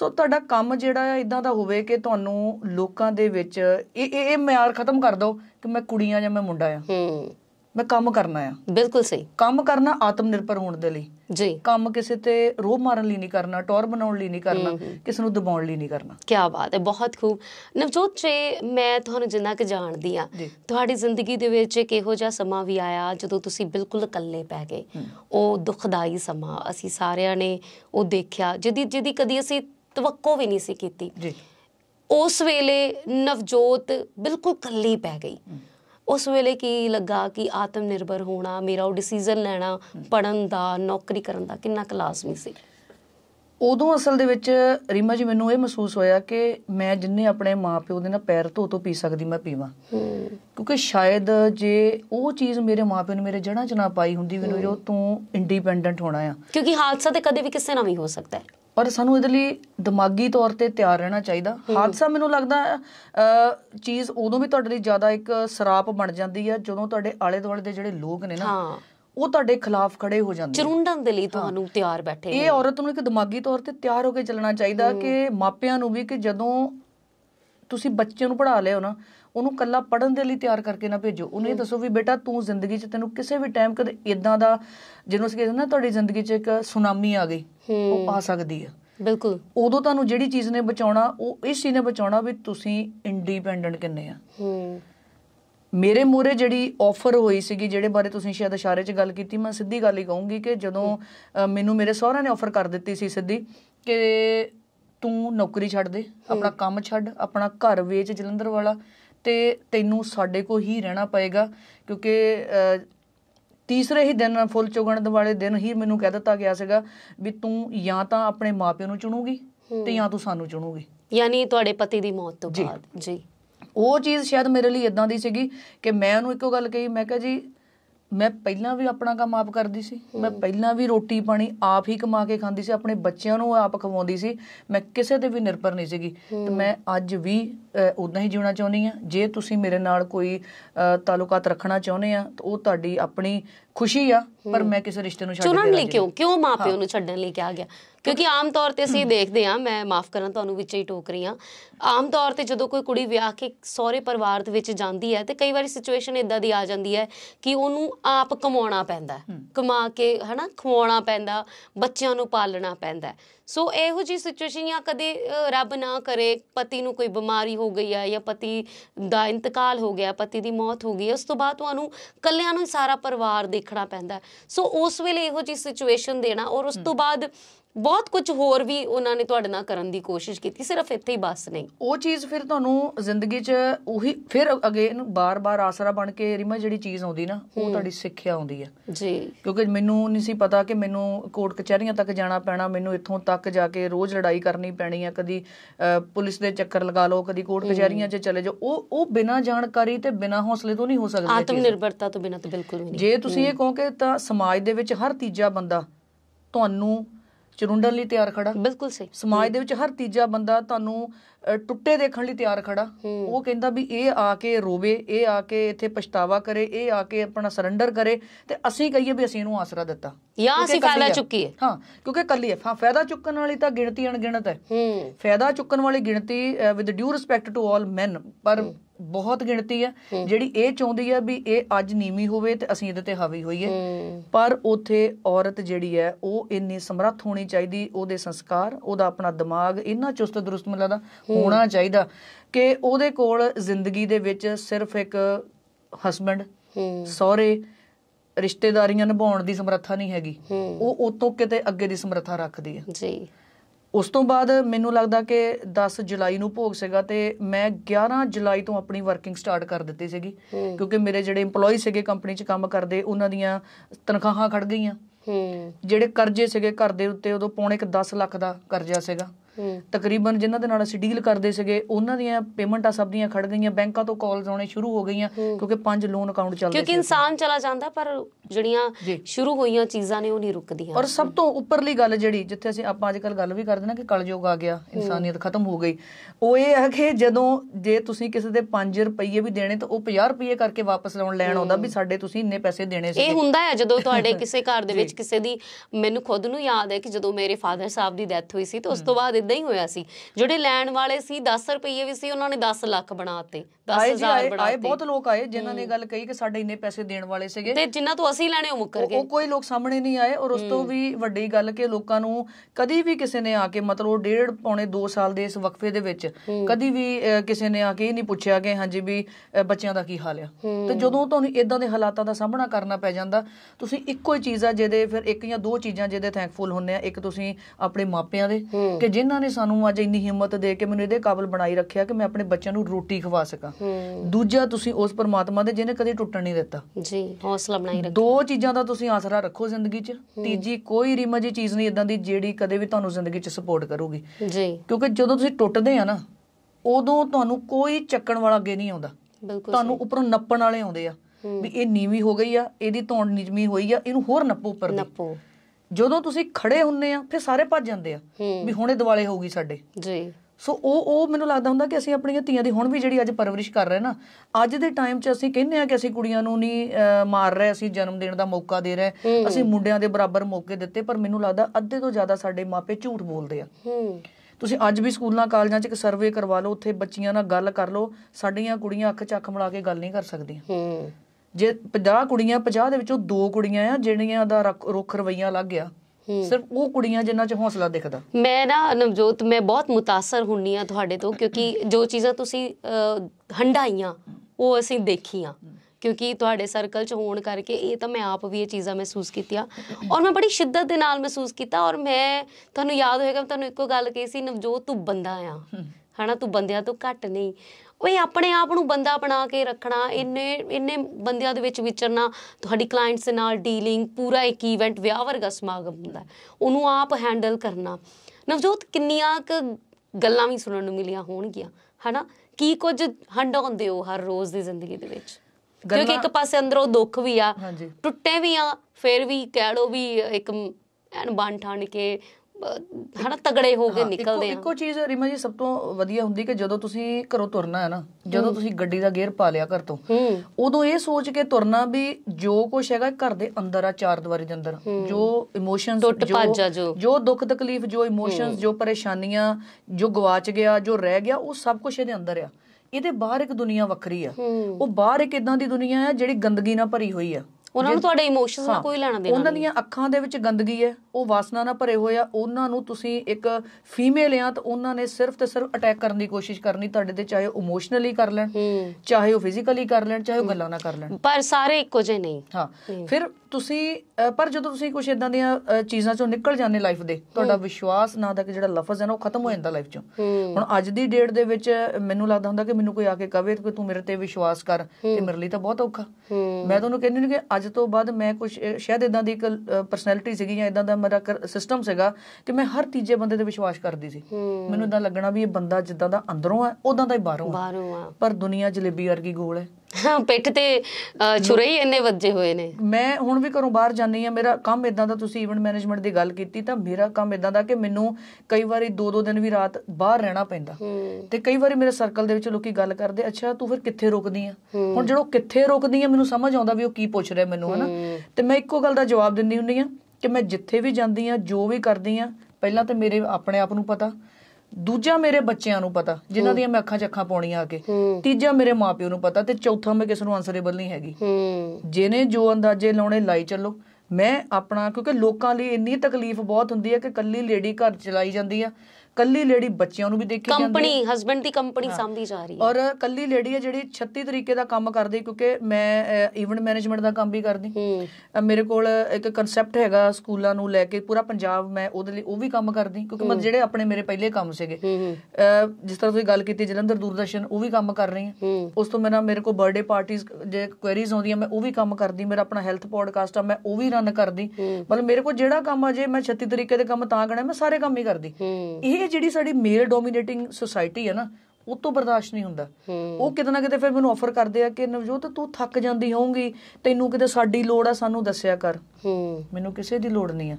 ਸੋ ਤੁਹਾਡਾ ਕੰਮ ਜਿਹੜਾ ਹੈ ਇਦਾਂ ਦਾ ਹੋਵੇ ਕਿ ਤੁਹਾਨੂੰ ਲੋਕਾਂ ਦੇ ਵਿੱਚ ਇਹ ਇਹ ਮਿਆਰ ਖਤਮ ਕਰ ਦਿਓ ਕਿ ਮੈਂ ਕੁੜੀਆਂ ਜਾਂ ਮੈਂ ਮੁੰਡਾ ਆ ਹੂੰ ਮੈਂ ਕੰਮ ਕਰਨਾ ਆ ਬਿਲਕੁਲ ਸਹੀ ਕੰਮ ਕਰਨਾ ਆਤਮ ਨਿਰਭਰ ਹੋਣ ਦੇ ਲਈ ਜੀ ਕੰਮ ਕਿਸੇ ਤੇ ਰੋਹ ਮਾਰਨ ਲਈ ਨਹੀਂ ਕਰਨਾ ਟੌਰ ਬਣਾਉਣ ਲਈ ਨਹੀਂ ਕਰਨਾ ਕਿਸੇ ਨੂੰ ਦਬਾਉਣ ਲਈ ਨਹੀਂ ਕਰਨਾ ਕੀ ਬਾਤ ਹੈ ਬਹੁਤ ਖੂਬ ਨਵਜੋਤ ਜੀ ਮੈਂ ਤੁਹਾਨੂੰ ਜਿੰਨਾ ਕਿ ਜਾਣਦੀ ਆ ਤੁਹਾਡੀ ਜ਼ਿੰਦਗੀ ਦੇ ਵਿੱਚ ਇੱਕ ਇਹੋ ਜਿਹਾ ਸਮਾਂ ਵੀ ਆਇਆ ਜਦੋਂ ਤੁਸੀਂ ਬਿਲਕੁਲ ਇਕੱਲੇ ਪੈ ਗਏ ਉਹ ਦੁਖਦਾਈ ਸਮਾਂ ਅਸੀਂ ਸਾਰਿਆਂ ਨੇ ਉਹ ਦੇਖਿਆ ਜਿਹਦੀ ਜਿਹਦੀ ਕਦੀ ਅਸੀਂ ਤਵੱਕੋ ਵੀ ਨਹੀਂ ਸੀ ਕੀਤੀ ਜੀ ਉਸ ਵੇਲੇ ਨਵਜੋਤ ਬਿਲਕੁਲ ਇਕੱਲੀ ਪੈ ਗਈ ਉਸ ਵੇਲੇ ਕੀ ਲੱਗਾ ਕਿ ਆਤਮ ਨਿਰਭਰ ਹੋਣਾ ਮੇਰਾ ਉਹ ਡਿਸੀਜਨ ਲੈਣਾ ਪੜਨ ਦਾ ਨੌਕਰੀ ਕਰਨ ਦਾ ਕਿੰਨਾ ਕਲਾਸਮੀ ਸੀ ਉਦੋਂ ਅਸਲ ਦੇ ਵਿੱਚ ਰੀਮਾ ਜੀ ਮੈਨੂੰ ਇਹ ਮਹਿਸੂਸ ਹੋਇਆ ਕਿ ਮੈਂ ਜਿੰਨੇ ਆਪਣੇ ਮਾਪਿਓ ਦੇ ਨਾਲ ਪੈਰ ਧੋ ਤੋਂ ਪੀ ਸਕਦੀ ਮੈਂ ਪੀਵਾਂ ਕਿਉਂਕਿ ਸ਼ਾਇਦ ਜੇ ਉਹ ਚੀਜ਼ ਮੇਰੇ ਮਾਪਿਓ ਨੇ ਮੇਰੇ ਜਣਾ 'ਚ ਨਾ ਪਾਈ ਹੁੰਦੀ ਮੈਨੂੰ ਜੋ ਤੂੰ ਇੰਡੀਪੈਂਡੈਂਟ ਹੋਣਾ ਆ ਕਿਉਂਕਿ ਹਾਦਸਾ ਤੇ ਕਦੇ ਵੀ ਕਿਸੇ ਨਾਲ ਵੀ ਹੋ ਸਕਦਾ ਹੈ ਪਰ ਸਾਨੂੰ ਇਹਦੇ ਲਈ ਦਿਮਾਗੀ ਤੌਰ ਤੇ ਤਿਆਰ ਰਹਿਣਾ ਚਾਹੀਦਾ ਹਾਦਸਾ ਮੈਨੂੰ ਲੱਗਦਾ ਚੀਜ਼ ਉਦੋਂ ਵੀ ਤੁਹਾਡੇ ਲਈ ਜ਼ਿਆਦਾ ਇੱਕ ਸਰਾਪ ਬਣ ਜਾਂਦੀ ਹੈ ਜਦੋਂ ਤੁਹਾਡੇ ਆਲੇ ਦੁਆਲੇ ਦੇ ਜਿਹੜੇ ਲੋਕ ਨੇ ਨਾ ਉਹ ਤੁਹਾਡੇ ਖਿਲਾਫ ਖੜੇ ਹੋ ਜਾਂਦੇ ਚਰੁੰਡਣ ਦੇ ਲਈ ਤੁਹਾਨੂੰ ਤਿਆਰ ਬੈਠੇ ਇਹ ਔਰਤ ਨੂੰ ਇੱਕ ਦਿਮਾਗੀ ਤੌਰ ਤੇ ਤਿਆਰ ਹੋ ਕੇ ਚੱਲਣਾ ਚਾਹੀਦਾ ਕਿ ਮਾਪਿਆਂ ਨੂੰ ਵੀ ਕਿ ਜਦੋਂ ਤੁਸੀਂ ਬੱਚੇ ਨੂੰ ਪੜਾ ਲਿਓ ਨਾ ਉਹਨੂੰ ਕੱਲਾ ਪੜਨ ਦੇ ਲਈ ਤਿਆਰ ਕਰਕੇ ਨਾ ਭੇਜੋ ਉਹਨੂੰ ਇਹ ਦੱਸੋ ਵੀ ਬੇਟਾ ਤੂੰ ਜ਼ਿੰਦਗੀ 'ਚ ਤੈਨੂੰ ਕਿਸੇ ਵੀ ਟਾਈਮ ਕਦੇ ਇਦਾਂ ਦਾ ਜਿਹਨੂੰ ਅਸੀਂ ਕਹਿੰਦੇ ਨਾ ਤੁਹਾਡੀ ਜ਼ਿੰਦਗੀ 'ਚ ਇੱਕ ਸੁਨਾਮੀ ਆ ਗਈ ਉਹ ਆ ਸਕਦੀ ਹੈ ਬਿਲਕੁਲ ਉਦੋਂ ਤੁਹਾਨੂੰ ਜਿਹੜੀ ਚੀਜ਼ ਨੇ ਬਚਾਉਣਾ ਉਹ ਇਸ ਚੀਜ਼ ਨੇ ਬਚਾਉਣਾ ਵੀ ਤੁਸੀਂ ਇੰਡੀਪੈਂਡੈਂਟ ਕਿੰਨੇ ਆ ਮੇਰੇ ਮੂਰੇ ਜਿਹੜੀ ਆਫਰ ਹੋਈ ਸੀਗੀ ਜਿਹੜੇ ਬਾਰੇ ਤੁਸੀਂ ਸ਼ਾਇਦ ਇਸ਼ਾਰੇ 'ਚ ਗੱਲ ਕੀਤੀ ਮੈਂ ਸਿੱਧੀ ਗੱਲ ਹੀ ਕਹੂੰਗੀ ਕਿ ਜਦੋਂ ਮੈਨੂੰ ਮੇਰੇ ਸਹੁਰਿਆਂ ਨੇ ਆਫਰ ਕਰ ਦਿੱਤੀ ਸੀ ਸਿੱਧੀ ਕਿ ਤੂੰ ਨੌਕਰੀ ਛੱਡ ਦੇ ਆਪਣਾ ਕੰਮ ਛੱਡ ਆਪਣਾ ਘਰ ਵੇਚ ਜਲੰਧਰ ਵਾਲਾ ਤੇ ਤੈਨੂੰ ਸਾਡੇ ਕੋਲ ਹੀ ਰਹਿਣਾ ਪਏਗਾ ਕਿਉਂਕਿ ਤੀਸਰੇ ਹੀ ਦਿਨ ਫੁੱਲ ਚੁਗਣ ਦੇ ਵਾਲੇ ਦਿਨ ਹੀ ਮੈਨੂੰ ਕਹਿ ਦਿੱਤਾ ਗਿਆ ਸੀਗਾ ਵੀ ਤੂੰ ਜਾਂ ਤਾਂ ਆਪਣੇ ਮਾਪਿਆਂ ਨੂੰ ਚੁਣੂਗੀ ਤੇ ਜਾਂ ਤੂੰ ਸਾਨੂੰ ਚੁਣੂਗੀ ਯਾਨੀ ਤੁਹਾਡੇ ਪਤੀ ਦੀ ਮੌਤ ਤੋਂ ਬਾਅਦ ਜੀ ਉਹ ਚੀਜ਼ ਸ਼ਾਇਦ ਮੇਰੇ ਲਈ ਇਦਾਂ ਦੀ ਸੀਗੀ ਕਿ ਮੈਂ ਉਹਨੂੰ ਇੱਕੋ ਗੱਲ ਕਹੀ ਮੈਂ ਕਿਹਾ ਜੀ ਮੈਂ ਪਹਿਲਾਂ ਵੀ ਆਪਣਾ ਕੰਮ ਆਪ ਕਰਦੀ ਸੀ ਮੈਂ ਪਹਿਲਾਂ ਵੀ ਰੋਟੀ ਪਾਣੀ ਆਪ ਹੀ ਕਮਾ ਕੇ ਖਾਂਦੀ ਸੀ ਆਪਣੇ ਬੱਚਿਆਂ ਨੂੰ ਆਪ ਖਵਾਉਂਦੀ ਸੀ ਮੈਂ ਕਿਸੇ ਤੇ ਵੀ ਨਿਰਭਰ ਨਹੀਂ ਸੀਗੀ ਤੇ ਮੈਂ ਅੱਜ ਵੀ ਉਦਾਂ ਹੀ ਜਿਉਣਾ ਚਾਹੁੰਦੀ ਆ ਜੇ ਤੁਸੀਂ ਮੇਰੇ ਨਾਲ ਕੋਈ ਤਾਲੁਕਾਤ ਰੱਖਣਾ ਚਾਹੁੰਦੇ ਆ ਤਾਂ ਉਹ ਤੁਹਾਡੀ ਆਪਣੀ ਖੁਸ਼ੀ ਆ ਪਰ ਮੈਂ ਕਿਸੇ ਰਿਸ਼ਤੇ ਨੂੰ ਛੱਡ ਕੇ ਲਈ ਕਿਉਂ ਕਿਉਂ ਮਾਪਿਓ ਨੂੰ ਛੱਡਣ ਲਈ ਕਿਹਾ ਗਿਆ ਕਿਉਂਕਿ ਆਮ ਤੌਰ ਤੇ ਅਸੀਂ ਦੇਖਦੇ ਆ ਮੈਂ ਮਾਫ ਕਰਾਂ ਤੁਹਾਨੂੰ ਵਿੱਚ ਹੀ ਟੋਕ ਰਹੀ ਆ ਆਮ ਤੌਰ ਤੇ ਜਦੋਂ ਕੋਈ ਕੁੜੀ ਵਿਆਹ ਕੇ ਸਹੁਰੇ ਪਰਿਵਾਰ ਦੇ ਵਿੱਚ ਜਾਂਦੀ ਹੈ ਤੇ ਕਈ ਵਾਰੀ ਸਿਚੁਏਸ਼ਨ ਇਦਾਂ ਦੀ ਆ ਜਾਂਦੀ ਹੈ ਕਿ ਉਹਨੂੰ ਆਪ ਕਮਾਉਣਾ ਪੈਂਦਾ ਕਮਾ ਕੇ ਹਨਾ ਖਵਾਉਣਾ ਪੈਂਦਾ ਬੱਚਿਆਂ ਨੂੰ ਪਾਲਣਾ ਪੈਂਦਾ ਸੋ ਇਹੋ ਜੀ ਸਿਚੁਏਸ਼ਨ ਜਾਂ ਕਦੇ ਰੱਬ ਨਾ ਕਰੇ ਪਤੀ ਨੂੰ ਕੋਈ ਬਿਮਾਰੀ ਹੋ ਗਈ ਹੈ ਜਾਂ ਪਤੀ ਦਾ ਇੰਤਕਾਲ ਹੋ ਗਿਆ ਪਤੀ ਦੀ ਮੌਤ ਹੋ ਗਈ ਉਸ ਤੋਂ ਬਾਅਦ ਤੁਹਾਨੂੰ ਕੱਲਿਆਂ ਨੂੰ ਸਾਰਾ ਪਰਿਵਾਰ ਦੇਖਣਾ ਪੈਂਦਾ ਸੋ ਉਸ ਵੇਲੇ ਇਹੋ ਜੀ ਸਿਚੁਏਸ਼ਨ ਦੇਣਾ ਔਰ ਉਸ ਤੋਂ ਬਾਅਦ ਬਹੁਤ ਕੁਝ ਹੋਰ ਵੀ ਉਹਨਾਂ ਨੇ ਤੁਹਾਡੇ ਨਾਲ ਕਰਨ ਦੀ ਕੋਸ਼ਿਸ਼ ਕੀਤੀ ਸਿਰਫ ਇੱਥੇ ਹੀ ਬਸ ਨਹੀਂ ਉਹ ਚੀਜ਼ ਫਿਰ ਤੁਹਾਨੂੰ ਜ਼ਿੰਦਗੀ 'ਚ ਉਹੀ ਫਿਰ ਅਗੇਨ ਬਾਰ-ਬਾਰ ਆਸਰਾ ਬਣ ਕੇ ਰਿਮਾ ਜਿਹੜੀ ਚੀਜ਼ ਆਉਂਦੀ ਨਾ ਉਹ ਤੁਹਾਡੀ ਸਿੱਖਿਆ ਆਉਂਦੀ ਆ ਜੀ ਕਿਉਂਕਿ ਮੈਨੂੰ ਨਹੀਂ ਸੀ ਪਤਾ ਕਿ ਮੈਨੂੰ ਕੋਰਟ ਕਚਹਿਰੀਆਂ ਤੱਕ ਜਾਣਾ ਪੈਣਾ ਮੈਨੂੰ ਇੱਥੋਂ ਤੱਕ ਜਾ ਕੇ ਰੋਜ਼ ਲੜਾਈ ਕਰਨੀ ਪੈਣੀ ਆ ਕਦੀ ਪੁਲਿਸ ਦੇ ਚੱਕਰ ਲਗਾ ਲਓ ਕਦੀ ਕੋਰਟ ਕਚਹਿਰੀਆਂ 'ਚ ਚਲੇ ਜਾਓ ਉਹ ਉਹ ਬਿਨਾਂ ਜਾਣਕਾਰੀ ਤੇ ਬਿਨਾਂ ਹੌਸਲੇ ਤੋਂ ਨਹੀਂ ਹੋ ਸਕਦੀ ਆਤਮ ਨਿਰਭਰਤਾ ਤੋਂ ਬਿਨਾਂ ਤਾਂ ਬਿਲਕੁਲ ਵੀ ਨਹੀਂ ਜੇ ਤੁਸੀਂ ਇਹ ਕਹੋ ਕਿ ਤਾਂ ਸਮਾਜ ਦੇ ਵਿੱਚ ਹਰ ਤੀਜਾ ਬੰਦਾ ਤੁਹਾਨੂੰ ਚਰੁੰਡਣ ਲਈ ਤਿਆਰ ਖੜਾ ਬਿਲਕੁਲ ਸਹੀ ਸਮਾਜ ਦੇ ਵਿੱਚ ਹਰ ਤੀਜਾ ਬੰਦਾ ਤੁਹਾਨੂੰ ਟੁੱਟੇ ਦੇਖਣ ਲਈ ਤਿਆਰ ਖੜਾ ਉਹ ਕਹਿੰਦਾ ਵੀ ਇਹ ਆ ਕੇ ਰੋਵੇ ਇਹ ਆ ਕੇ ਇੱਥੇ ਪਛਤਾਵਾ ਕਰੇ ਇਹ ਆ ਕੇ ਆਪਣਾ ਸਰੈਂਡਰ ਕਰੇ ਤੇ ਅਸੀਂ ਕਹੀਏ ਵੀ ਅਸੀਂ ਇਹਨੂੰ ਆਸਰਾ ਦਿੱਤਾ ਯਾ ਅਸੀਂ ਫਾਇਦਾ ਚੁੱਕੀ ਹੈ ਹਾਂ ਕਿਉਂਕਿ ਕੱਲੀ ਹੈ ਹਾਂ ਫਾਇਦਾ ਚੁੱਕਣ ਵਾਲੀ ਤਾਂ ਗਿਣਤੀ ਅਣਗਿਣਤ ਹੈ ਹੂੰ ਫਾਇਦਾ ਚੁੱਕਣ ਵਾਲੀ ਗਿਣਤੀ with due respect to all men ਪਰ ਬਹੁਤ ਗਿਣਤੀ ਆ ਜਿਹੜੀ ਇਹ ਚਾਹੁੰਦੀ ਆ ਵੀ ਇਹ ਅੱਜ ਨੀਵੀਂ ਹੋਵੇ ਤੇ ਅਸੀਂ ਇਹਦੇ ਤੇ ਹਾਵੀ ਹੋਈਏ ਪਰ ਉਥੇ ਔਰਤ ਜਿਹੜੀ ਹੈ ਉਹ ਇੰਨੀ ਸਮਰੱਥ ਹੋਣੀ ਚਾਹੀਦੀ ਉਹਦੇ ਸੰਸਕਾਰ ਉਹਦਾ ਆਪਣਾ ਦਿਮਾਗ ਇੰਨਾ ਚੁਸਤ ਦਰੁਸਤ ਮਿਲਦਾ ਹੋਣਾ ਚਾਹੀਦਾ ਕਿ ਉਹਦੇ ਕੋਲ ਜ਼ਿੰਦਗੀ ਦੇ ਵਿੱਚ ਸਿਰਫ ਇੱਕ ਹਸਬੰਡ ਸਹੁਰੇ ਰਿਸ਼ਤੇਦਾਰੀਆਂ ਨਿਭਾਉਣ ਦੀ ਸਮਰੱਥਾ ਨਹੀਂ ਹੈਗੀ ਉਹ ਉਤੋਂ ਕਿਤੇ ਅੱਗੇ ਦੀ ਸਮਰੱਥਾ ਰੱਖਦੀ ਹੈ ਜੀ ਉਸ ਤੋਂ ਬਾਅਦ ਮੈਨੂੰ ਲੱਗਦਾ ਕਿ 10 ਜੁਲਾਈ ਨੂੰ ਭੋਗ ਸੀਗਾ ਤੇ ਮੈਂ 11 ਜੁਲਾਈ ਤੋਂ ਆਪਣੀ ਵਰਕਿੰਗ ਸਟਾਰਟ ਕਰ ਦਿੱਤੀ ਸੀਗੀ ਕਿਉਂਕਿ ਮੇਰੇ ਜਿਹੜੇ EMPLOYEES ਸੀਗੇ ਕੰਪਨੀ 'ਚ ਕੰਮ ਕਰਦੇ ਉਹਨਾਂ ਦੀਆਂ ਤਨਖਾਹਾਂ ਖੜ ਗਈਆਂ ਜਿਹੜੇ ਕਰਜ਼ੇ ਸੀਗੇ ਘਰ ਦੇ ਉੱਤੇ ਉਦੋਂ ਪੌਣੇ 10 ਲੱਖ ਦਾ ਕਰਜ਼ਾ ਸੀਗਾ ਤਕਰੀਬਨ ਜਿਨ੍ਹਾਂ ਦੇ ਨਾਲ ਅਸੀਂ ਡੀਲ ਕਰਦੇ ਸੀਗੇ ਉਹਨਾਂ ਦੀਆਂ ਪੇਮੈਂਟਾਂ ਸਭ ਦੀਆਂ ਖੜ ਗਈਆਂ ਬੈਂਕਾਂ ਤੋਂ ਕਾਲਸ ਆਉਣੇ ਸ਼ੁਰੂ ਹੋ ਗਈਆਂ ਕਿਉਂਕਿ ਪੰਜ ਲੋਨ ਅਕਾਊਂਟ ਚੱਲਦੇ ਕਿਉਂਕਿ ਇਨਸਾਨ ਚਲਾ ਜਾਂਦਾ ਪਰ ਜਿਹੜੀਆਂ ਸ਼ੁਰੂ ਹੋਈਆਂ ਚੀਜ਼ਾਂ ਨੇ ਉਹ ਨਹੀਂ ਰੁਕਦੀਆਂ ਔਰ ਸਭ ਤੋਂ ਉੱਪਰਲੀ ਗੱਲ ਜਿਹੜੀ ਜਿੱਥੇ ਅਸੀਂ ਆਪਾਂ ਅੱਜਕੱਲ ਗੱਲ ਵੀ ਕਰਦੇ ਨਾ ਕਿ ਕਲਯੁਗ ਆ ਗਿਆ ਇਨਸਾਨੀਅਤ ਖਤਮ ਹੋ ਗਈ ਉਹ ਇਹ ਹੈ ਕਿ ਜਦੋਂ ਜੇ ਤੁਸੀਂ ਕਿਸੇ ਦੇ 5 ਰੁਪਏ ਵੀ ਦੇਣੇ ਤਾਂ ਉਹ 50 ਰੁਪਏ ਕਰਕੇ ਵਾਪਸ ਲਾਉਣ ਲੈਣ ਆਉਂਦਾ ਵੀ ਸਾਡੇ ਤੁਸੀਂ ਇੰਨੇ ਪੈਸੇ ਦੇਣੇ ਸੀ ਇਹ ਹੁੰਦਾ ਹੈ ਜਦੋਂ ਤੁਹਾਡੇ ਕਿਸੇ ਘਰ ਦੇ ਵਿੱਚ ਕਿਸੇ ਦੀ ਮੈਨੂੰ ਖੁਦ ਨੂੰ ਯਾਦ ਹੈ ਕਿ ਜਦੋਂ ਮੇਰੇ ਫਾਦਰ ਸਾਹਿਬ ਦੀ ਡੈਥ ਹੋਈ ਸੀ ਤਾਂ ਉਸ ਤੋਂ ਬਾਅਦ ਇਦਾਂ ਹੀ ਹੋਇਆ ਸੀ ਜਿਹੜੇ ਲੈਣ ਵਾਲੇ ਸੀ 10 ਰੁਪਏ ਵੀ ਸੀ ਉਹਨਾਂ ਨੇ 10 ਲੱਖ ਬਣਾਤੇ ਆਏ ਜੀ ਆਏ ਬਹੁਤ ਲੋਕ ਆਏ ਜਿਨ੍ਹਾਂ ਨੇ ਗੱਲ ਕਹੀ ਕਿ ਸਾਡੇ ਇੰਨੇ ਪੈਸੇ ਦੇਣ ਵਾਲੇ ਸੀਗੇ ਤੇ ਜਿਨ੍ਹਾਂ ਤੋਂ ਅਸੀਂ ਲੈਣੇ ਉਹ ਮੁੱਕਰ ਗਏ ਉਹ ਕੋਈ ਲੋਕ ਸਾਹਮਣੇ ਨਹੀਂ ਆਏ ਔਰ ਉਸ ਤੋਂ ਵੀ ਵੱਡੀ ਗੱਲ ਕਿ ਲੋਕਾਂ ਨੂੰ ਕਦੀ ਵੀ ਕਿਸੇ ਨੇ ਆ ਕੇ ਮਤਲਬ ਉਹ ਡੇਢ ਪੌਣੇ 2 ਸਾਲ ਦੇ ਇਸ ਵਕਫੇ ਦੇ ਵਿੱਚ ਕਦੀ ਵੀ ਕਿਸੇ ਨੇ ਆ ਕੇ ਇਹ ਨਹੀਂ ਪੁੱਛਿਆ ਕਿ ਹਾਂਜੀ ਵੀ ਬੱਚਿਆਂ ਦਾ ਕੀ ਹਾਲ ਆ ਤੇ ਜਦੋਂ ਤੁਹਾਨੂੰ ਇਦਾਂ ਦੇ ਹਾਲਾਤਾਂ ਦਾ ਸਾਹਮਣਾ ਕਰਨਾ ਪੈ ਜਾਂਦਾ ਤੁਸੀਂ ਇੱਕੋ ਹੀ ਚੀਜ਼ ਆ ਜਿਹਦੇ ਫਿਰ ਇੱਕ ਜਾਂ ਦੋ ਚੀਜ਼ਾਂ ਜਿਹਦੇ ਥੈਂਕਫੁਲ ਹੁੰਨੇ ਆ ਇੱਕ ਤੁਸੀਂ ਆਪਣੇ ਮਾਪਿਆਂ ਦੇ ਕਿ ਜਿਨ੍ਹਾਂ ਨੇ ਸਾਨੂੰ ਅੱਜ ਇੰਨੀ ਹਿੰਮਤ ਦੇ ਕੇ ਮੈਨੂੰ ਇਹਦੇ ਕਾਬਲ ਬਣਾਈ ਰੱਖਿਆ ਕਿ ਮੈਂ ਆਪਣੇ ਬੱਚਿਆਂ ਨੂੰ ਰੋਟੀ ਖਵਾ ਸਕਾਂ ਦੂਜਾ ਤੁਸੀਂ ਉਸ ਪਰਮਾਤਮਾ ਦੇ ਜਿਹਨੇ ਕਦੇ ਟੁੱਟਣ ਨਹੀਂ ਦਿੱਤਾ ਜੀ ਹੌਸਲਾ ਬਣਾਈ ਰੱਖੋ ਦੋ ਚੀਜ਼ਾਂ ਦਾ ਤੁਸੀਂ ਆਸਰਾ ਰੱਖੋ ਜ਼ਿੰਦਗੀ 'ਚ ਤੀਜੀ ਕੋਈ ਰਿਮਜੀ ਚੀਜ਼ ਨਹੀਂ ਇਦਾਂ ਦੀ ਜਿਹੜੀ ਕਦੇ ਵੀ ਤੁਹਾਨੂੰ ਜ਼ਿੰਦਗੀ 'ਚ ਸਪੋਰਟ ਕਰੂਗੀ ਜੀ ਕਿਉਂਕਿ ਜਦੋਂ ਤੁਸੀਂ ਟੁੱਟਦੇ ਆ ਨਾ ਉਦੋਂ ਤੁਹਾਨੂੰ ਕੋਈ ਚੱਕਣ ਵਾਲਾ ਅੱਗੇ ਨਹੀਂ ਆਉਂਦਾ ਤੁਹਾਨੂੰ ਉੱਪਰੋਂ ਨੱਪਣ ਵਾਲੇ ਆਉਂਦੇ ਆ ਵੀ ਇਹ ਨੀਵੀਂ ਹੋ ਗਈ ਆ ਇਹਦੀ ਤੌਣ ਨਿਜਮੀ ਹੋਈ ਆ ਇਹਨੂੰ ਹੋਰ ਨੱਪੋ ਉੱਪਰ ਨੱਪੋ ਜਦੋਂ ਤੁਸੀਂ ਖੜੇ ਹੁੰਨੇ ਆ ਫਿਰ ਸਾਰੇ ਭੱਜ ਜਾਂਦੇ ਆ ਵੀ ਹੁਣੇ ਦਿਵਾਲੇ ਹੋਊਗੀ ਸਾਡੇ ਜੀ ਸੋ ਉਹ ਉਹ ਮੈਨੂੰ ਲੱਗਦਾ ਹੁੰਦਾ ਕਿ ਅਸੀਂ ਆਪਣੀਆਂ ਧੀਆਂ ਦੀ ਹੁਣ ਵੀ ਜਿਹੜੀ ਅੱਜ ਪਰਵਰਿਸ਼ ਕਰ ਰਹੇ ਨਾ ਅੱਜ ਦੇ ਟਾਈਮ 'ਚ ਅਸੀਂ ਕਹਿੰਦੇ ਆ ਕਿ ਅਸੀਂ ਕੁੜੀਆਂ ਨੂੰ ਨਹੀਂ ਮਾਰ ਰਹੇ ਅਸੀਂ ਜਨਮ ਦੇਣ ਦਾ ਮੌਕਾ ਦੇ ਰਹੇ ਅਸੀਂ ਮੁੰਡਿਆਂ ਦੇ ਬਰਾਬਰ ਮੌਕੇ ਦਿੱਤੇ ਪਰ ਮੈਨੂੰ ਲੱਗਦਾ ਅੱਧੇ ਤੋਂ ਜ਼ਿਆਦਾ ਸਾਡੇ ਮਾਪੇ ਝੂਠ ਬੋਲਦੇ ਆ ਤੁਸੀਂ ਅੱਜ ਵੀ ਸਕੂਲਾਂ ਕਾਲਜਾਂ 'ਚ ਇੱਕ ਸਰਵੇ ਕਰਵਾ ਲਓ ਉੱਥੇ ਬੱਚੀਆਂ ਨਾਲ ਗੱਲ ਕਰ ਲਓ ਸਾਡੀਆਂ ਕੁੜੀਆਂ ਅੱਖ ਚੱਕ ਮਿਲਾ ਕੇ ਗੱਲ ਨਹੀਂ ਕਰ ਸਕਦੀਆਂ ਜੇ 50 ਕੁੜੀਆਂ 50 ਦੇ ਵਿੱਚੋਂ ਦੋ ਕੁੜੀਆਂ ਆ ਜਿਹੜੀਆਂ ਦਾ ਰੁੱਖ ਰਵਈਆ ਲੱਗ ਗਿਆ ਸਿਰਫ ਉਹ ਕੁੜੀਆਂ ਜਿਨ੍ਹਾਂ 'ਚ ਹੌਸਲਾ ਦਿਖਦਾ ਮੈਂ ਨਾ ਨਵਜੋਤ ਮੈਂ ਬਹੁਤ ਮੁਤਾਸਰ ਹੁੰਨੀ ਆ ਤੁਹਾਡੇ ਤੋਂ ਕਿਉਂਕਿ ਜੋ ਚੀਜ਼ਾਂ ਤੁਸੀਂ ਹੰਡਾਈਆਂ ਉਹ ਅਸੀਂ ਦੇਖੀਆਂ ਕਿਉਂਕਿ ਤੁਹਾਡੇ ਸਰਕਲ 'ਚ ਹੋਣ ਕਰਕੇ ਇਹ ਤਾਂ ਮੈਂ ਆਪ ਵੀ ਇਹ ਚੀਜ਼ਾਂ ਮਹਿਸੂਸ ਕੀਤੀਆਂ ਔਰ ਮੈਂ ਬੜੀ ਸ਼ਿੱਦਤ ਦੇ ਨਾਲ ਮਹਿਸੂਸ ਕੀਤਾ ਔਰ ਮੈਂ ਤੁਹਾਨੂੰ ਯਾਦ ਹੋਏਗਾ ਤੁਹਾਨੂੰ ਇੱਕੋ ਗੱਲ ਕਹੀ ਸੀ ਨਵਜੋਤ ਤੂੰ ਬੰਦਾ ਆ ਹਨਾ ਤੂੰ ਬੰਦਿਆਂ ਤੋਂ ਘੱਟ ਨਹੀਂ ਓਏ ਆਪਣੇ ਆਪ ਨੂੰ ਬੰਦਾ ਬਣਾ ਕੇ ਰੱਖਣਾ ਇੰਨੇ ਇੰਨੇ ਬੰਦਿਆਂ ਦੇ ਵਿੱਚ ਵਿਚਰਨਾ ਤੁਹਾਡੀ ਕਲਾਇੰਟਸ ਦੇ ਨਾਲ ਡੀਲਿੰਗ ਪੂਰਾ ਇੱਕ ਇਵੈਂਟ ਵਿਆਹ ਵਰਗਾ ਸਮਾਗਮ ਹੁੰਦਾ ਉਹਨੂੰ ਆਪ ਹੈਂਡਲ ਕਰਨਾ ਨਵਜੋਤ ਕਿੰਨੀਆਂ ਕ ਗੱਲਾਂ ਵੀ ਸੁਣਨ ਨੂੰ ਮਿਲੀਆਂ ਹੋਣਗੀਆਂ ਹਨਾ ਕੀ ਕੁਝ ਹੰਡਾਉਂਦੇ ਹੋ ਹਰ ਰੋਜ਼ ਦੀ ਜ਼ਿੰਦਗੀ ਦੇ ਵਿੱਚ ਕਿਉਂਕਿ ਇੱਕ ਪਾਸੇ ਅੰਦਰੋਂ ਦੁੱਖ ਵੀ ਆ ਟੁੱਟੇ ਵੀ ਆ ਫਿਰ ਵੀ ਕਹਿ ਲੋ ਵੀ ਇੱਕ ਐਨ ਬਣ ਠਣ ਕੇ ਹਣਾ ਤਗੜੇ ਹੋ ਕੇ ਨਿਕਲਦੇ ਆ ਇੱਕੋ ਚੀਜ਼ ਰਿਮਾ ਜੀ ਸਭ ਤੋਂ ਵਧੀਆ ਹੁੰਦੀ ਕਿ ਜਦੋਂ ਤੁਸੀਂ ਘਰੋਂ ਤੁਰਨਾ ਹੈ ਨਾ ਜਦੋਂ ਤੁਸੀਂ ਗੱਡੀ ਦਾ ਗੇਅਰ ਪਾ ਲਿਆ ਘਰ ਤੋਂ ਉਦੋਂ ਇਹ ਸੋਚ ਕੇ ਤੁਰਨਾ ਵੀ ਜੋ ਕੁਝ ਹੈਗਾ ਘਰ ਦੇ ਅੰਦਰ ਆ ਚਾਰ ਦੀਵਾਰੀ ਦੇ ਅੰਦਰ ਜੋ ਇਮੋਸ਼ਨਸ ਜੋ ਜੋ ਦੁੱਖ ਤਕਲੀਫ ਜੋ ਇਮੋਸ਼ਨਸ ਜੋ ਪਰੇਸ਼ਾਨੀਆਂ ਜੋ ਗਵਾਚ ਗਿਆ ਜੋ ਰਹਿ ਗਿਆ ਉਹ ਸਭ ਕੁਝ ਇਹਦੇ ਅੰਦਰ ਆ ਇਹਦੇ ਬਾਹਰ ਇੱਕ ਦੁਨੀਆ ਵੱਖਰੀ ਆ ਉਹ ਬਾਹਰ ਇੱਕ ਇਦਾਂ ਦੀ ਦੁਨੀਆ ਆ ਜਿਹੜੀ ਗੰਦਗੀ ਨਾਲ ਭਰੀ ਹੋਈ ਆ ਉਹਨਾਂ ਨੂੰ ਤੁਹਾਡੇ ਇਮੋਸ਼ਨਸ ਨਾਲ ਕੋਈ ਲੈਣਾ ਦੇਣਾ ਉਹਨਾਂ ਦੀਆਂ ਅੱਖਾਂ ਦੇ ਵਿੱਚ ਗੰਦਗੀ ਹੈ ਉਹ ਵਾਸਨਾ ਨਾਲ ਭਰੇ ਹੋਏ ਆ ਉਹਨਾਂ ਨੂੰ ਤੁਸੀਂ ਇੱਕ ਫੀਮੇਲ ਆ ਤਾਂ ਉਹਨਾਂ ਨੇ ਸਿਰਫ ਤੇ ਸਿਰਫ ਅਟੈਕ ਕਰਨ ਦੀ ਕੋਸ਼ਿਸ਼ ਕਰਨੀ ਤੁਹਾਡੇ ਤੇ ਚਾਹੇ ਇਮੋਸ਼ਨਲੀ ਕਰ ਲੈਣ ਚਾਹੇ ਉਹ ਫਿਜ਼ੀਕਲੀ ਕਰ ਲੈਣ ਚਾਹੇ ਉਹ ਗੱਲਾਂ ਨਾਲ ਕਰ ਲੈਣ ਪਰ ਸਾਰੇ ਇੱਕੋ ਜਿਹੇ ਨਹੀਂ ਹਾਂ ਫਿਰ ਤੁਸੀਂ ਪਰ ਜਦੋਂ ਤੁਸੀਂ ਕੁਝ ਇਦਾਂ ਦੀਆਂ ਚੀਜ਼ਾਂ ਚੋਂ ਨਿਕਲ ਜਾਂਦੇ ਲਾਈਫ ਦੇ ਤੁਹਾਡਾ ਵਿਸ਼ਵਾਸ ਨਾ ਦਾ ਜਿਹੜਾ ਲਫ਼ਜ਼ ਹੈ ਨਾ ਉਹ ਖਤਮ ਹੋ ਜਾਂਦਾ ਲਾਈਫ ਚੋਂ ਹੁਣ ਅੱਜ ਦੀ ਡੇਟ ਦੇ ਵਿੱਚ ਮੈਨੂੰ ਲੱਗਦਾ ਹੁੰਦਾ ਕਿ ਮੈਨੂੰ ਕੋਈ ਆ ਕੇ ਕਵੇ ਕਿ ਤੂੰ ਮੇਰੇ ਤੇ ਵਿਸ਼ਵਾਸ ਕਰ ਤੇ ਮੇਰੇ ਲਈ ਤਾਂ ਬਹੁਤ ਔਖਾ ਮੈਂ ਤੁਹਾਨੂੰ ਕਹਿੰਦੀ ਨਹੀਂ ਕਿ ਅੱਜ ਤੋਂ ਬਾਅਦ ਮੈਂ ਕੁਝ ਸ਼ਾਇਦ ਇਦਾਂ ਦੀ ਇੱਕ ਪਰਸਨੈਲਿਟੀ ਸੀਗੀ ਜਾਂ ਇਦਾਂ ਦਾ ਮੇਰਾ ਸਿਸਟਮ ਸੀਗਾ ਕਿ ਮੈਂ ਹਰ ਤੀਜੇ ਬੰਦੇ ਤੇ ਵਿਸ਼ਵਾਸ ਕਰਦੀ ਸੀ ਮੈਨੂੰ ਇਦਾਂ ਲੱਗਣਾ ਵੀ ਇਹ ਬੰਦਾ ਜਿੱਦਾਂ ਦਾ ਅੰਦਰੋਂ ਹੈ ਉਦਾਂ ਦਾ ਹੀ ਬਾਹਰੋਂ ਹੈ ਪਰ ਦੁਨੀਆ ਜਲੇਬੀ ਵਰਗੀ ਗੋਲ ਹੈ ਹਾਂ ਪਿੱਠ ਤੇ ਛੁਰੇ ਹੀ ਇੰਨੇ ਵੱਜੇ ਹੋਏ ਨੇ ਮੈਂ ਹੁਣ ਵੀ ਘਰੋਂ ਬਾਹਰ ਜਾਂਦੀ ਆ ਮੇਰਾ ਕੰਮ ਇਦਾਂ ਦਾ ਤੁਸੀਂ ਇਵੈਂਟ ਮੈਨੇਜਮੈਂਟ ਦੀ ਗੱਲ ਕੀਤੀ ਤਾਂ ਮੇਰਾ ਕੰਮ ਇਦਾਂ ਦਾ ਕਿ ਮੈਨੂੰ ਕਈ ਵਾਰੀ ਦੋ ਦੋ ਦਿਨ ਵੀ ਰਾਤ ਬਾਹਰ ਰਹਿਣਾ ਪੈਂਦਾ ਤੇ ਕਈ ਵਾਰੀ ਮੇਰੇ ਸਰਕਲ ਦੇ ਵਿੱਚ ਲੋਕੀ ਗੱਲ ਕਰਦੇ ਅੱਛਾ ਤੂੰ ਫਿਰ ਕਿੱਥੇ ਰੁਕਦੀ ਆ ਹੁਣ ਜਦੋਂ ਕਿੱਥੇ ਰੁਕਦੀ ਆ ਮੈਨੂੰ ਸਮਝ ਆਉਂਦਾ ਵੀ ਉਹ ਕੀ ਪੁੱਛ ਰਿਹਾ ਮੈਨੂੰ ਹਨਾ ਤੇ ਮੈਂ ਇੱਕੋ ਗੱਲ ਦਾ ਜਵਾਬ ਦਿੰਦੀ ਹੁੰਦੀ ਆ ਕਿ ਮੈਂ ਜਿੱਥੇ ਵੀ ਜਾਂਦੀ ਆ ਜੋ ਵੀ ਕਰਦੀ ਆ ਪਹਿਲਾਂ ਤਾਂ ਮੇਰੇ ਆਪਣੇ ਆਪ ਨੂੰ ਪਤਾ ਦੂਜਾ ਮੇਰੇ ਬੱਚਿਆਂ ਨੂੰ ਪਤਾ ਜਿਨ੍ਹਾਂ ਦੀਆਂ ਮੈਂ ਅੱਖਾਂ 'ਚ ਅੱਖਾਂ ਪਾਉਣੀਆਂ ਆ ਕੇ ਤੀਜਾ ਮੇਰੇ ਮਾਪਿਓ ਨੂੰ ਪਤਾ ਤੇ ਚੌਥਾ ਮੈਂ ਕਿਸ ਨੂੰ ਆਨਸਰੇਬਲ ਨਹੀਂ ਹੈਗੀ ਜਿਹਨੇ ਜੋ ਅੰਦਾਜ਼ੇ ਲਾਉਣੇ ਲਾਈ ਚੱਲੋ ਮੈਂ ਆਪਣਾ ਕਿਉਂਕਿ ਲੋਕਾਂ ਲਈ ਇੰਨੀ ਤਕਲੀਫ ਬਹੁਤ ਹੁੰਦੀ ਹੈ ਕਿ ਕੱਲੀ ਲੇਡੀ ਘਰ ਚਲਾਈ ਜਾਂਦੀ ਆ ਕੱਲੀ ਲੇਡੀ ਬੱਚਿਆਂ ਨੂੰ ਵੀ ਕੇ ਜਾਂਦੀ ਕੰਪਨੀ ਹਸਬੰਡ ਦੀ ਕੰਪਨੀ ਸਾਂਭੀ ਜਾ ਰਹੀ ਹੈ ਔਰ ਕੱਲੀ ਲੇਡੀ ਹੈ ਜਿਹੜੀ 36 ਤਰੀਕੇ ਦਾ ਕੰਮ ਕਰਦੀ ਕਿਉਂਕਿ ਮੈਂ ਇਵੈਂਟ ਮੈਨੇਜਮੈਂਟ ਦਾ ਕੰਮ ਵੀ ਕਰਦੀ ਮੇਰੇ ਕੋਲ ਇੱਕ ਕਨਸੈਪਟ ਹੈਗਾ ਸਕੂਲਾਂ ਨੂੰ ਲੈ ਕੇ ਪੂਰਾ ਪੰਜਾਬ ਮੈਂ ਉਹਦੇ ਲਈ ਉਹ ਵੀ ਕੰਮ ਕਰਦੀ ਕਿਉਂਕਿ ਮੈਂ ਜਿਹੜੇ ਆਪਣੇ ਮੇਰੇ ਪਹਿਲੇ ਕੰਮ ਸੀਗੇ ਜਿਸ ਤਰ੍ਹਾਂ ਤੁਸੀਂ ਗੱਲ ਕੀਤੀ ਜਲੰਧਰ ਦੂਰਦਰਸ਼ਨ ਉਹ ਵੀ ਕੰਮ ਕਰ ਰਹੀ ਹਾਂ ਉਸ ਤੋਂ ਮੇਰਾ ਮੇਰੇ ਕੋਲ ਬਰਥਡੇ ਪਾਰਟੀਆਂ ਜੇ ਕੁਐਰੀਜ਼ ਆਉਂਦੀਆਂ ਮੈਂ ਉਹ ਵੀ ਕੰਮ ਕਰਦੀ ਮੇਰਾ ਆਪਣਾ ਹੈਲਥ ਪੋਡਕਾਸਟ ਆ ਮੈਂ ਉਹ ਵੀ ਰਨ ਕਰਦੀ ਮਤਲਬ ਮੇਰੇ ਕੋਲ ਜਿਹੜਾ ਕੰਮ ਅਜੇ ਮੈਂ 36 ਤਰੀਕੇ ਦੇ ਕੰਮ ਤਾਂ ਕਰਨਾ ਮੈਂ ਸਾਰੇ ਕੰਮ ਹੀ ਕਰਦੀ ਇਹ ਇਹ ਜਿਹੜੀ ਸਾਡੀ ਮੇਲ ਡੋਮੀਨੇਟਿੰਗ ਸੋਸਾਇਟੀ ਹੈ ਨਾ ਉਹ ਤੋਂ ਬਰਦਾਸ਼ਤ ਨਹੀਂ ਹੁੰਦਾ ਉਹ ਕਿਤੇ ਨਾ ਕਿਤੇ ਫਿਰ ਮੈਨੂੰ ਆਫਰ ਕਰਦੇ ਆ ਕਿ ਨਵਜੋਤ ਤੂੰ ਥੱਕ ਜਾਂਦੀ ਹੋਊਗੀ ਤੈਨੂੰ ਕਿਤੇ ਸਾਡੀ ਲੋੜ ਆ ਸਾਨੂੰ ਦੱਸਿਆ ਕਰ ਮੈਨੂੰ ਕਿਸੇ ਦੀ ਲੋੜ ਨਹੀਂ ਆ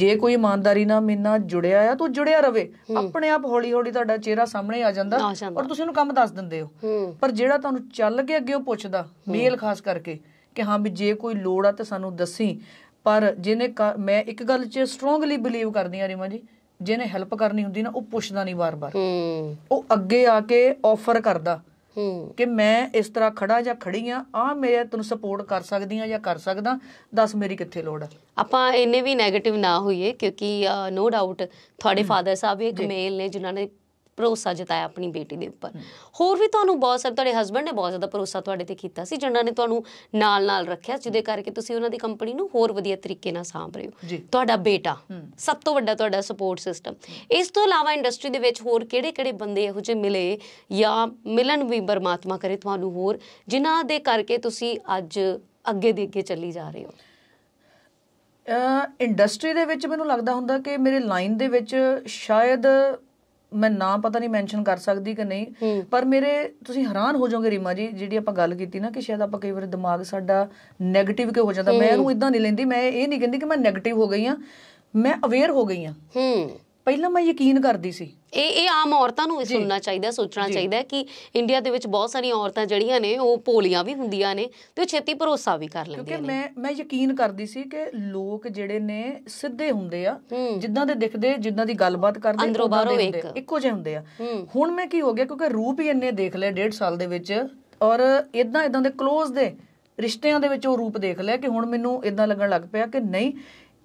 ਜੇ ਕੋਈ ਇਮਾਨਦਾਰੀ ਨਾਲ ਮੇਨਾ ਜੁੜਿਆ ਆ ਤੂੰ ਜੁੜਿਆ ਰਵੇ ਆਪਣੇ ਆਪ ਹੌਲੀ ਹੌਲੀ ਤੁਹਾਡਾ ਚਿਹਰਾ ਸਾਹਮਣੇ ਆ ਜਾਂਦਾ ਔਰ ਤੁਸੀਂ ਉਹਨੂੰ ਕੰਮ ਦੱਸ ਦਿੰਦੇ ਹੋ ਪਰ ਜਿਹੜਾ ਤੁਹਾਨੂੰ ਚੱਲ ਕੇ ਅੱਗੇ ਉਹ ਪੁੱਛਦਾ ਮੇਲ ਖਾਸ ਕਰਕੇ ਕਿ ਹਾਂ ਵੀ ਜੇ ਕੋਈ ਲੋੜ ਆ ਤੇ ਸਾਨੂੰ ਦੱਸੀ ਪਰ ਜਿਹਨੇ ਮੈਂ ਇੱਕ ਗੱਲ 'ਚ ਸਟਰੋਂਗਲੀ ਬਿਲੀਵ ਕਰਦੀ ਆ ਰਿਮਾ ਜੀ ਜਿਹਨੇ ਹੈਲਪ ਕਰਨੀ ਹੁੰਦੀ ਨਾ ਉਹ ਪੁੱਛਦਾ ਨਹੀਂ ਬਾਰ-ਬਾਰ ਹੂੰ ਉਹ ਅੱਗੇ ਆ ਕੇ ਆਫਰ ਕਰਦਾ ਹੂੰ ਕਿ ਮੈਂ ਇਸ ਤਰ੍ਹਾਂ ਖੜਾ ਜਾਂ ਖੜੀ ਆ ਆ ਮੇਰੇ ਤੈਨੂੰ ਸਪੋਰਟ ਕਰ ਸਕਦੀ ਆ ਜਾਂ ਕਰ ਸਕਦਾ ਦੱਸ ਮੇਰੀ ਕਿੱਥੇ ਲੋੜ ਆ ਆਪਾਂ ਇੰਨੇ ਵੀ 네ਗੇਟਿਵ ਨਾ ਹੋਈਏ ਕਿਉਂਕਿ ਨੋ ਡਾਊਟ ਤੁਹਾਡੇ ਫਾਦਰ ਸਾਹਿਬ ਇੱਕ ਮੇਲ ਨੇ ਜਿਨ੍ਹਾਂ ਨੇ ਭਰੋਸਾ ਜਤਾਇਆ ਆਪਣੀ ਬੇਟੀ ਦੇ ਉੱਪਰ ਹੋਰ ਵੀ ਤੁਹਾਨੂੰ ਬਹੁਤ ਸਾਰੇ ਤੁਹਾਡੇ ਹਸਬੰਡ ਨੇ ਬਹੁਤ ਜ਼ਿਆਦਾ ਭਰੋਸਾ ਤੁਹਾਡੇ ਤੇ ਕੀਤਾ ਸੀ ਜਿਨ੍ਹਾਂ ਨੇ ਤੁਹਾਨੂੰ ਨਾਲ ਨਾਲ ਰੱਖਿਆ ਜਿਹਦੇ ਕਰਕੇ ਤੁਸੀਂ ਉਹਨਾਂ ਦੀ ਕੰਪਨੀ ਨੂੰ ਹੋਰ ਵਧੀਆ ਤਰੀਕੇ ਨਾਲ ਸਾਂਭ ਰਹੇ ਹੋ ਤੁਹਾਡਾ ਬੇਟਾ ਸਭ ਤੋਂ ਵੱਡਾ ਤੁਹਾਡਾ ਸਪੋਰਟ ਸਿਸਟਮ ਇਸ ਤੋਂ ਇਲਾਵਾ ਇੰਡਸਟਰੀ ਦੇ ਵਿੱਚ ਹੋਰ ਕਿਹੜੇ-ਕਿਹੜੇ ਬੰਦੇ ਇਹੋ ਜਿਹੇ ਮਿਲੇ ਜਾਂ ਮਿਲਣ ਵੀ ਬਰਮਾਤਮਾ ਕਰੇ ਤੁਹਾਨੂੰ ਹੋਰ ਜਿਨ੍ਹਾਂ ਦੇ ਕਰਕੇ ਤੁਸੀਂ ਅੱਜ ਅੱਗੇ ਦੇ ਅੱਗੇ ਚੱਲੀ ਜਾ ਰਹੇ ਹੋ ਇੰਡਸਟਰੀ ਦੇ ਵਿੱਚ ਮੈਨੂੰ ਲੱਗਦਾ ਹੁੰਦਾ ਕਿ ਮੇਰੇ ਲਾਈਨ ਦੇ ਵਿੱਚ ਸ਼ਾਇਦ ਮੈਂ ਨਾ ਪਤਾ ਨਹੀਂ ਮੈਂਸ਼ਨ ਕਰ ਸਕਦੀ ਕਿ ਨਹੀਂ ਪਰ ਮੇਰੇ ਤੁਸੀਂ ਹੈਰਾਨ ਹੋ ਜਾਓਗੇ ਰੀਮਾ ਜੀ ਜਿਹੜੀ ਆਪਾਂ ਗੱਲ ਕੀਤੀ ਨਾ ਕਿ ਸ਼ਾਇਦ ਆਪਾਂ ਕਈ ਵਾਰ ਦਿਮਾਗ ਸਾਡਾ 네ਗੇਟਿਵ ਕਿ ਹੋ ਜਾਂਦਾ ਮੈਂ ਇਹਨੂੰ ਇਦਾਂ ਨਹੀਂ ਲੈਂਦੀ ਮੈਂ ਇਹ ਨਹੀਂ ਕਹਿੰਦੀ ਕਿ ਮੈਂ 네ਗੇਟਿਵ ਹੋ ਗਈ ਆ ਮੈਂ ਅਵੇਅਰ ਹੋ ਗਈ ਆ ਹੂੰ ਪਹਿਲਾਂ ਮੈਂ ਯਕੀਨ ਕਰਦੀ ਸੀ ਇਹ ਇਹ ਆਮ ਔਰਤਾਂ ਨੂੰ ਸੁਣਨਾ ਚਾਹੀਦਾ ਸੋਚਣਾ ਚਾਹੀਦਾ ਕਿ ਇੰਡੀਆ ਦੇ ਵਿੱਚ ਬਹੁਤ ਸਾਰੀਆਂ ਔਰਤਾਂ ਜਿਹੜੀਆਂ ਨੇ ਉਹ ਪੋਲੀਆਂ ਵੀ ਹੁੰਦੀਆਂ ਨੇ ਤੇ ਉਹ ਛੇਤੀ ਭਰੋਸਾ ਵੀ ਕਰ ਲੈਂਦੀਆਂ ਨੇ ਕਿਉਂਕਿ ਮੈਂ ਮੈਂ ਯਕੀਨ ਕਰਦੀ ਸੀ ਕਿ ਲੋਕ ਜਿਹੜੇ ਨੇ ਸਿੱਧੇ ਹੁੰਦੇ ਆ ਜਿੱਦਾਂ ਦੇ ਦਿਖਦੇ ਜਿੱਦਾਂ ਦੀ ਗੱਲਬਾਤ ਕਰਦੇ ਉਦਾਂ ਦੇ ਇੱਕੋ ਜਿਹੇ ਹੁੰਦੇ ਆ ਹੁਣ ਮੈਂ ਕੀ ਹੋ ਗਿਆ ਕਿਉਂਕਿ ਰੂਪ ਹੀ ਇੰਨੇ ਦੇਖ ਲਏ 1.5 ਸਾਲ ਦੇ ਵਿੱਚ ਔਰ ਇਦਾਂ ਇਦਾਂ ਦੇ ক্লোਜ਼ ਦੇ ਰਿਸ਼ਤਿਆਂ ਦੇ ਵਿੱਚ ਉਹ ਰੂਪ ਦੇਖ ਲਿਆ ਕਿ ਹੁਣ ਮੈਨੂੰ ਇਦਾਂ ਲੱਗਣ ਲੱਗ ਪਿਆ ਕਿ ਨਹੀਂ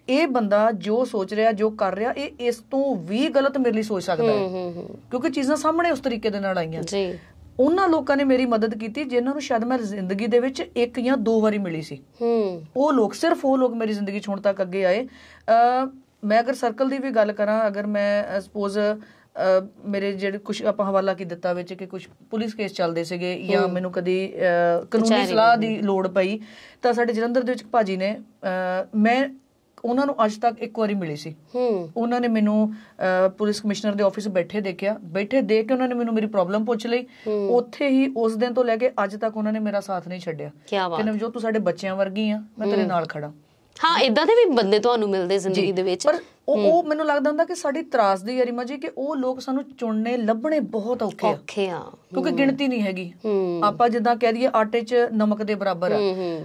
ਇਹ ਬੰਦਾ ਜੋ ਸੋਚ ਰਿਹਾ ਜੋ ਕਰ ਰਿਹਾ ਇਹ ਇਸ ਤੋਂ ਵੀ ਗਲਤ ਮੇਰੇ ਲਈ ਸੋਚ ਸਕਦਾ ਹੈ ਕਿਉਂਕਿ ਚੀਜ਼ਾਂ ਸਾਹਮਣੇ ਉਸ ਤਰੀਕੇ ਦੇ ਨਾਲ ਆਈਆਂ ਜੀ ਉਹਨਾਂ ਲੋਕਾਂ ਨੇ ਮੇਰੀ ਮਦਦ ਕੀਤੀ ਜਿਨ੍ਹਾਂ ਨੂੰ ਸ਼ਾਇਦ ਮੈਂ ਜ਼ਿੰਦਗੀ ਦੇ ਵਿੱਚ ਇੱਕ ਜਾਂ ਦੋ ਵਾਰੀ ਮਿਲੀ ਸੀ ਹੂੰ ਉਹ ਲੋਕ ਸਿਰਫ ਉਹ ਲੋਕ ਮੇਰੀ ਜ਼ਿੰਦਗੀ 'ਚ ਹੁਣ ਤੱਕ ਅੱਗੇ ਆਏ ਅ ਮੈਂ ਅਗਰ ਸਰਕਲ ਦੀ ਵੀ ਗੱਲ ਕਰਾਂ ਅਗਰ ਮੈਂ ਸਪੋਜ਼ ਮੇਰੇ ਜਿਹੜੇ ਕੁਝ ਆਪਾਂ ਹਵਾਲਾ ਕੀ ਦਿੱਤਾ ਵਿੱਚ ਕਿ ਕੁਝ ਪੁਲਿਸ ਕੇਸ ਚੱਲਦੇ ਸੀਗੇ ਜਾਂ ਮੈਨੂੰ ਕਦੀ ਕਾਨੂੰਨੀ ਸਲਾਹ ਦੀ ਲੋੜ ਪਈ ਤਾਂ ਸਾਡੇ ਜਲੰਧਰ ਦੇ ਵਿੱਚ ਭਾਜੀ ਨੇ ਮੈਂ ਉਹਨਾਂ ਨੂੰ ਅੱਜ ਤੱਕ ਇੱਕ ਵਾਰੀ ਮਿਲੀ ਸੀ ਹੂੰ ਉਹਨਾਂ ਨੇ ਮੈਨੂੰ ਪੁਲਿਸ ਕਮਿਸ਼ਨਰ ਦੇ ਆਫਿਸ ਬੈਠੇ ਦੇਖਿਆ ਬੈਠੇ ਦੇਖ ਕੇ ਉਹਨਾਂ ਨੇ ਮੈਨੂੰ ਮੇਰੀ ਪ੍ਰੋਬਲਮ ਪੁੱਛ ਲਈ ਉੱਥੇ ਹੀ ਉਸ ਦਿਨ ਤੋਂ ਲੈ ਕੇ ਅੱਜ ਤੱਕ ਉਹਨਾਂ ਨੇ ਮੇਰਾ ਸਾਥ ਨਹੀਂ ਛੱਡਿਆ ਕਿ ਨਵਜੋਤ ਤੂੰ ਸਾਡੇ ਬੱਚਿਆਂ ਵਰਗੀ ਆ ਮੈਂ ਤੇਰੇ ਨਾਲ ਖੜਾ ਹਾਂ ਇਦਾਂ ਦੇ ਵੀ ਬੰਦੇ ਤੁਹਾਨੂੰ ਮਿਲਦੇ ਜ਼ਿੰਦਗੀ ਦੇ ਵਿੱਚ ਪਰ ਉਹ ਉਹ ਮੈਨੂੰ ਲੱਗਦਾ ਹੁੰਦਾ ਕਿ ਸਾਡੀ ਤਰਾਸ ਦੀ ਯਾਰੀ ਮਾਜੀ ਕਿ ਉਹ ਲੋਕ ਸਾਨੂੰ ਚੁਣਨੇ ਲੱਭਣੇ ਬਹੁਤ ਔਖੇ ਆ ਔਖੇ ਆ ਕਿਉਂਕਿ ਗਿਣਤੀ ਨਹੀਂ ਹੈਗੀ ਆਪਾਂ ਜਿੱਦਾਂ ਕਹਿ ਦਈਏ ਆਟੇ 'ਚ ਨਮਕ ਦੇ ਬਰਾਬਰ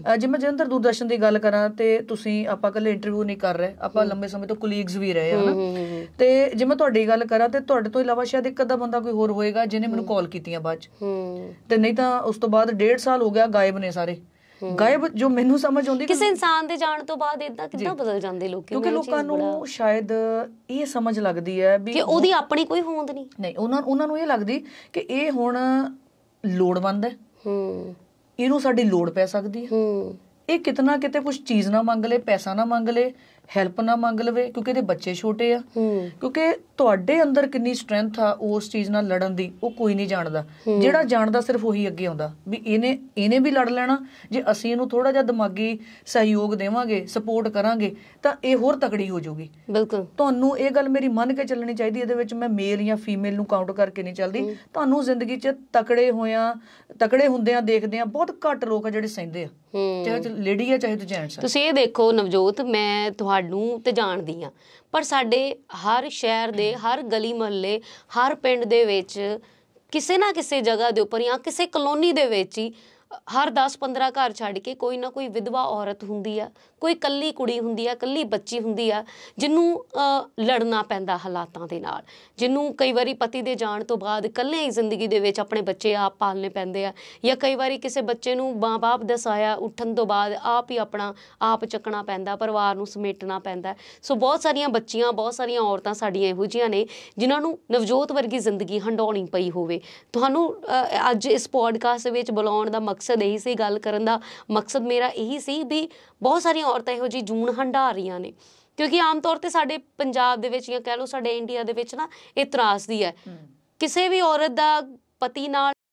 ਆ ਜੇ ਮੈਂ ਜਨਦਰ ਦੂਰਦਰਸ਼ਨ ਦੀ ਗੱਲ ਕਰਾਂ ਤੇ ਤੁਸੀਂ ਆਪਾਂ ਕੱਲੇ ਇੰਟਰਵਿਊ ਨਹੀਂ ਕਰ ਰਹੇ ਆਪਾਂ ਲੰਬੇ ਸਮੇਂ ਤੋਂ ਕੋਲੀਗਸ ਵੀ ਰਹੇ ਆ ਹਨਾ ਤੇ ਜੇ ਮੈਂ ਤੁਹਾਡੀ ਗੱਲ ਕਰਾਂ ਤੇ ਤੁਹਾਡੇ ਤੋਂ ਇਲਾਵਾ ਸ਼ਾਇਦ ਇੱਕ ਅੱਧਾ ਬੰਦਾ ਕੋਈ ਹੋਰ ਹੋਏਗਾ ਜਿਹਨੇ ਮੈਨੂੰ ਕਾਲ ਕੀਤੀਆਂ ਬਾਅਦ 'ਚ ਤੇ ਨਹੀਂ ਤਾਂ ਉਸ ਤੋਂ ਬਾਅਦ 1.5 ਸਾਲ ਹੋ ਗਿਆ ਗਾਇਬ ਨੇ ਸਾਰੇ ਗਾਇਬ ਜੋ ਮੈਨੂੰ ਸਮਝ ਆਉਂਦੀ ਕਿਸੇ ਇਨਸਾਨ ਦੇ ਜਾਣ ਤੋਂ ਬਾਅਦ ਇਦਾਂ ਕਿੱਦਾਂ ਬਦਲ ਜਾਂਦੇ ਲੋਕ ਕਿਉਂਕਿ ਲੋਕਾਂ ਨੂੰ ਸ਼ਾਇਦ ਇਹ ਸਮਝ ਲੱਗਦੀ ਹੈ ਵੀ ਕਿ ਉਹਦੀ ਆਪਣੀ ਕੋਈ ਹੋਂਦ ਨਹੀਂ ਨਹੀਂ ਉਹਨਾਂ ਉਹਨਾਂ ਨੂੰ ਇਹ ਲੱਗਦੀ ਕਿ ਇਹ ਹੁਣ ਲੋੜਵੰਦ ਹੈ ਹੂੰ ਇਹਨੂੰ ਸਾਡੀ ਲੋੜ ਪੈ ਸਕਦੀ ਹੈ ਹੂੰ ਇਹ ਕਿਤਨਾ ਕਿਤੇ ਕੁਝ ਚੀਜ਼ ਨਾ ਮੰਗ ਲੇ ਪੈਸਾ ਨਾ ਮੰਗ ਲੇ ਹੈਲਪ ਨਾ ਮੰਗ ਲਵੇ ਕਿਉਂਕਿ ਇਹਦੇ ਬੱਚੇ ਛੋਟੇ ਆ ਕਿਉਂਕਿ ਤੁਹਾਡੇ ਅੰਦਰ ਕਿੰਨੀ ਸਟਰੈਂਥ ਆ ਉਸ ਚੀਜ਼ ਨਾਲ ਲੜਨ ਦੀ ਉਹ ਕੋਈ ਨਹੀਂ ਜਾਣਦਾ ਜਿਹੜਾ ਜਾਣਦਾ ਸਿਰਫ ਉਹੀ ਅੱਗੇ ਆਉਂਦਾ ਵੀ ਇਹਨੇ ਇਹਨੇ ਵੀ ਲੜ ਲੈਣਾ ਜੇ ਅਸੀਂ ਇਹਨੂੰ ਥੋੜਾ ਜਿਹਾ ਦਿਮਾਗੀ ਸਹਿਯੋਗ ਦੇਵਾਂਗੇ ਸਪੋਰਟ ਕਰਾਂਗੇ ਤਾਂ ਇਹ ਹੋਰ ਤਕੜੀ ਹੋ ਜਾਊਗੀ ਬਿਲਕੁਲ ਤੁਹਾਨੂੰ ਇਹ ਗੱਲ ਮੇਰੀ ਮੰਨ ਕੇ ਚੱਲਣੀ ਚਾਹੀਦੀ ਇਹਦੇ ਵਿੱਚ ਮੈਂ ਮੇਲ ਜਾਂ ਫੀਮੇਲ ਨੂੰ ਕਾਊਂਟ ਕਰਕੇ ਨਹੀਂ ਚੱਲਦੀ ਤੁਹਾਨੂੰ ਜ਼ਿੰਦਗੀ 'ਚ ਤਕੜੇ ਹੋਇਆ ਤਕੜੇ ਹੁੰਦਿਆਂ ਦੇਖਦੇ ਆ ਬਹੁਤ ਘੱਟ ਲੋਕ ਆ ਜਿਹੜੇ ਸਹਿੰਦੇ ਆ ਚਾਹੇ ਤੁਸੀਂ ਲੇਡੀ ਆ ਚਾਹੇ ਤੁਸੀਂ ਜੈਂਟਸ ਆ ਤੁਸੀਂ ਇਹ ਦੇਖੋ ਨਵਜੋਤ ਮੈਂ ਤੁਹਾਨੂੰ ਤੇ ਜਾਣਦੀ ਆ ਪਰ ਸਾਡੇ ਹਰ ਸ਼ਹਿਰ ਦੇ ਹਰ ਗਲੀ ਮੁਹੱਲੇ ਹਰ ਪਿੰਡ ਦੇ ਵਿੱਚ ਕਿਸੇ ਨਾ ਕਿਸੇ ਜਗ੍ਹਾ ਦੇ ਉੱਪਰ ਜਾਂ ਕਿਸੇ ਕਲੋਨੀ ਦੇ ਵਿੱਚ ਹੀ ਹਰ 10-15 ਘਰ ਛੱਡ ਕੇ ਕੋਈ ਨਾ ਕੋਈ ਵਿਧਵਾ ਔਰਤ ਹੁੰਦੀ ਆ ਕੋਈ ਕੱਲੀ ਕੁੜੀ ਹੁੰਦੀ ਆ ਕੱਲੀ ਬੱਚੀ ਹੁੰਦੀ ਆ ਜਿਹਨੂੰ ਲੜਨਾ ਪੈਂਦਾ ਹਾਲਾਤਾਂ ਦੇ ਨਾਲ ਜਿਹਨੂੰ ਕਈ ਵਾਰੀ ਪਤੀ ਦੇ ਜਾਣ ਤੋਂ ਬਾਅਦ ਕੱਲੇ ਹੀ ਜ਼ਿੰਦਗੀ ਦੇ ਵਿੱਚ ਆਪਣੇ ਬੱਚੇ ਆਪ ਪਾਲਨੇ ਪੈਂਦੇ ਆ ਜਾਂ ਕਈ ਵਾਰੀ ਕਿਸੇ ਬੱਚੇ ਨੂੰ ਮਾਪੇ ਦਸਾਇਆ ਉੱਠਣ ਤੋਂ ਬਾਅਦ ਆਪ ਹੀ ਆਪਣਾ ਆਪ ਚੱਕਣਾ ਪੈਂਦਾ ਪਰਿਵਾਰ ਨੂੰ ਸਮੇਟਣਾ ਪੈਂਦਾ ਸੋ ਬਹੁਤ ਸਾਰੀਆਂ ਬੱਚੀਆਂ ਬਹੁਤ ਸਾਰੀਆਂ ਔਰਤਾਂ ਸਾਡੀਆਂ ਇਹੋ ਜੀਆਂ ਨੇ ਜਿਨ੍ਹਾਂ ਨੂੰ ਨਵਜੋਤ ਵਰਗੀ ਜ਼ਿੰਦਗੀ ਹੰਡਾਉਣੀ ਪਈ ਹੋਵੇ ਤੁਹਾਨੂੰ ਅੱਜ ਇਸ ਪੋਡਕਾਸਟ ਵਿੱਚ ਬੁਲਾਉਣ ਦਾ ਮਕਸਦ ਇਹੀ ਸੀ ਗੱਲ ਕਰਨ ਦਾ ਮਕਸਦ ਮੇਰਾ ਇਹੀ ਸੀ ਵੀ ਬਹੁਤ ਸਾਰੀਆਂ ਔਰਤਾਂ ਇਹੋ ਜੀ ਜੂਨ ਹੰਡਾ ਰਹੀਆਂ ਨੇ ਕਿਉਂਕਿ ਆਮ ਤੌਰ ਤੇ ਸਾਡੇ ਪੰਜਾਬ ਦੇ ਵਿੱਚ ਜਾਂ ਕਹਿ ਲਓ ਸਾਡੇ ਇੰਡੀਆ ਦੇ ਵਿੱਚ ਨਾ ਇਹ ਤਰਾਸਦੀ ਹੈ ਕਿਸੇ ਵੀ ਔਰਤ ਦਾ ਪਤੀ ਨਾਲ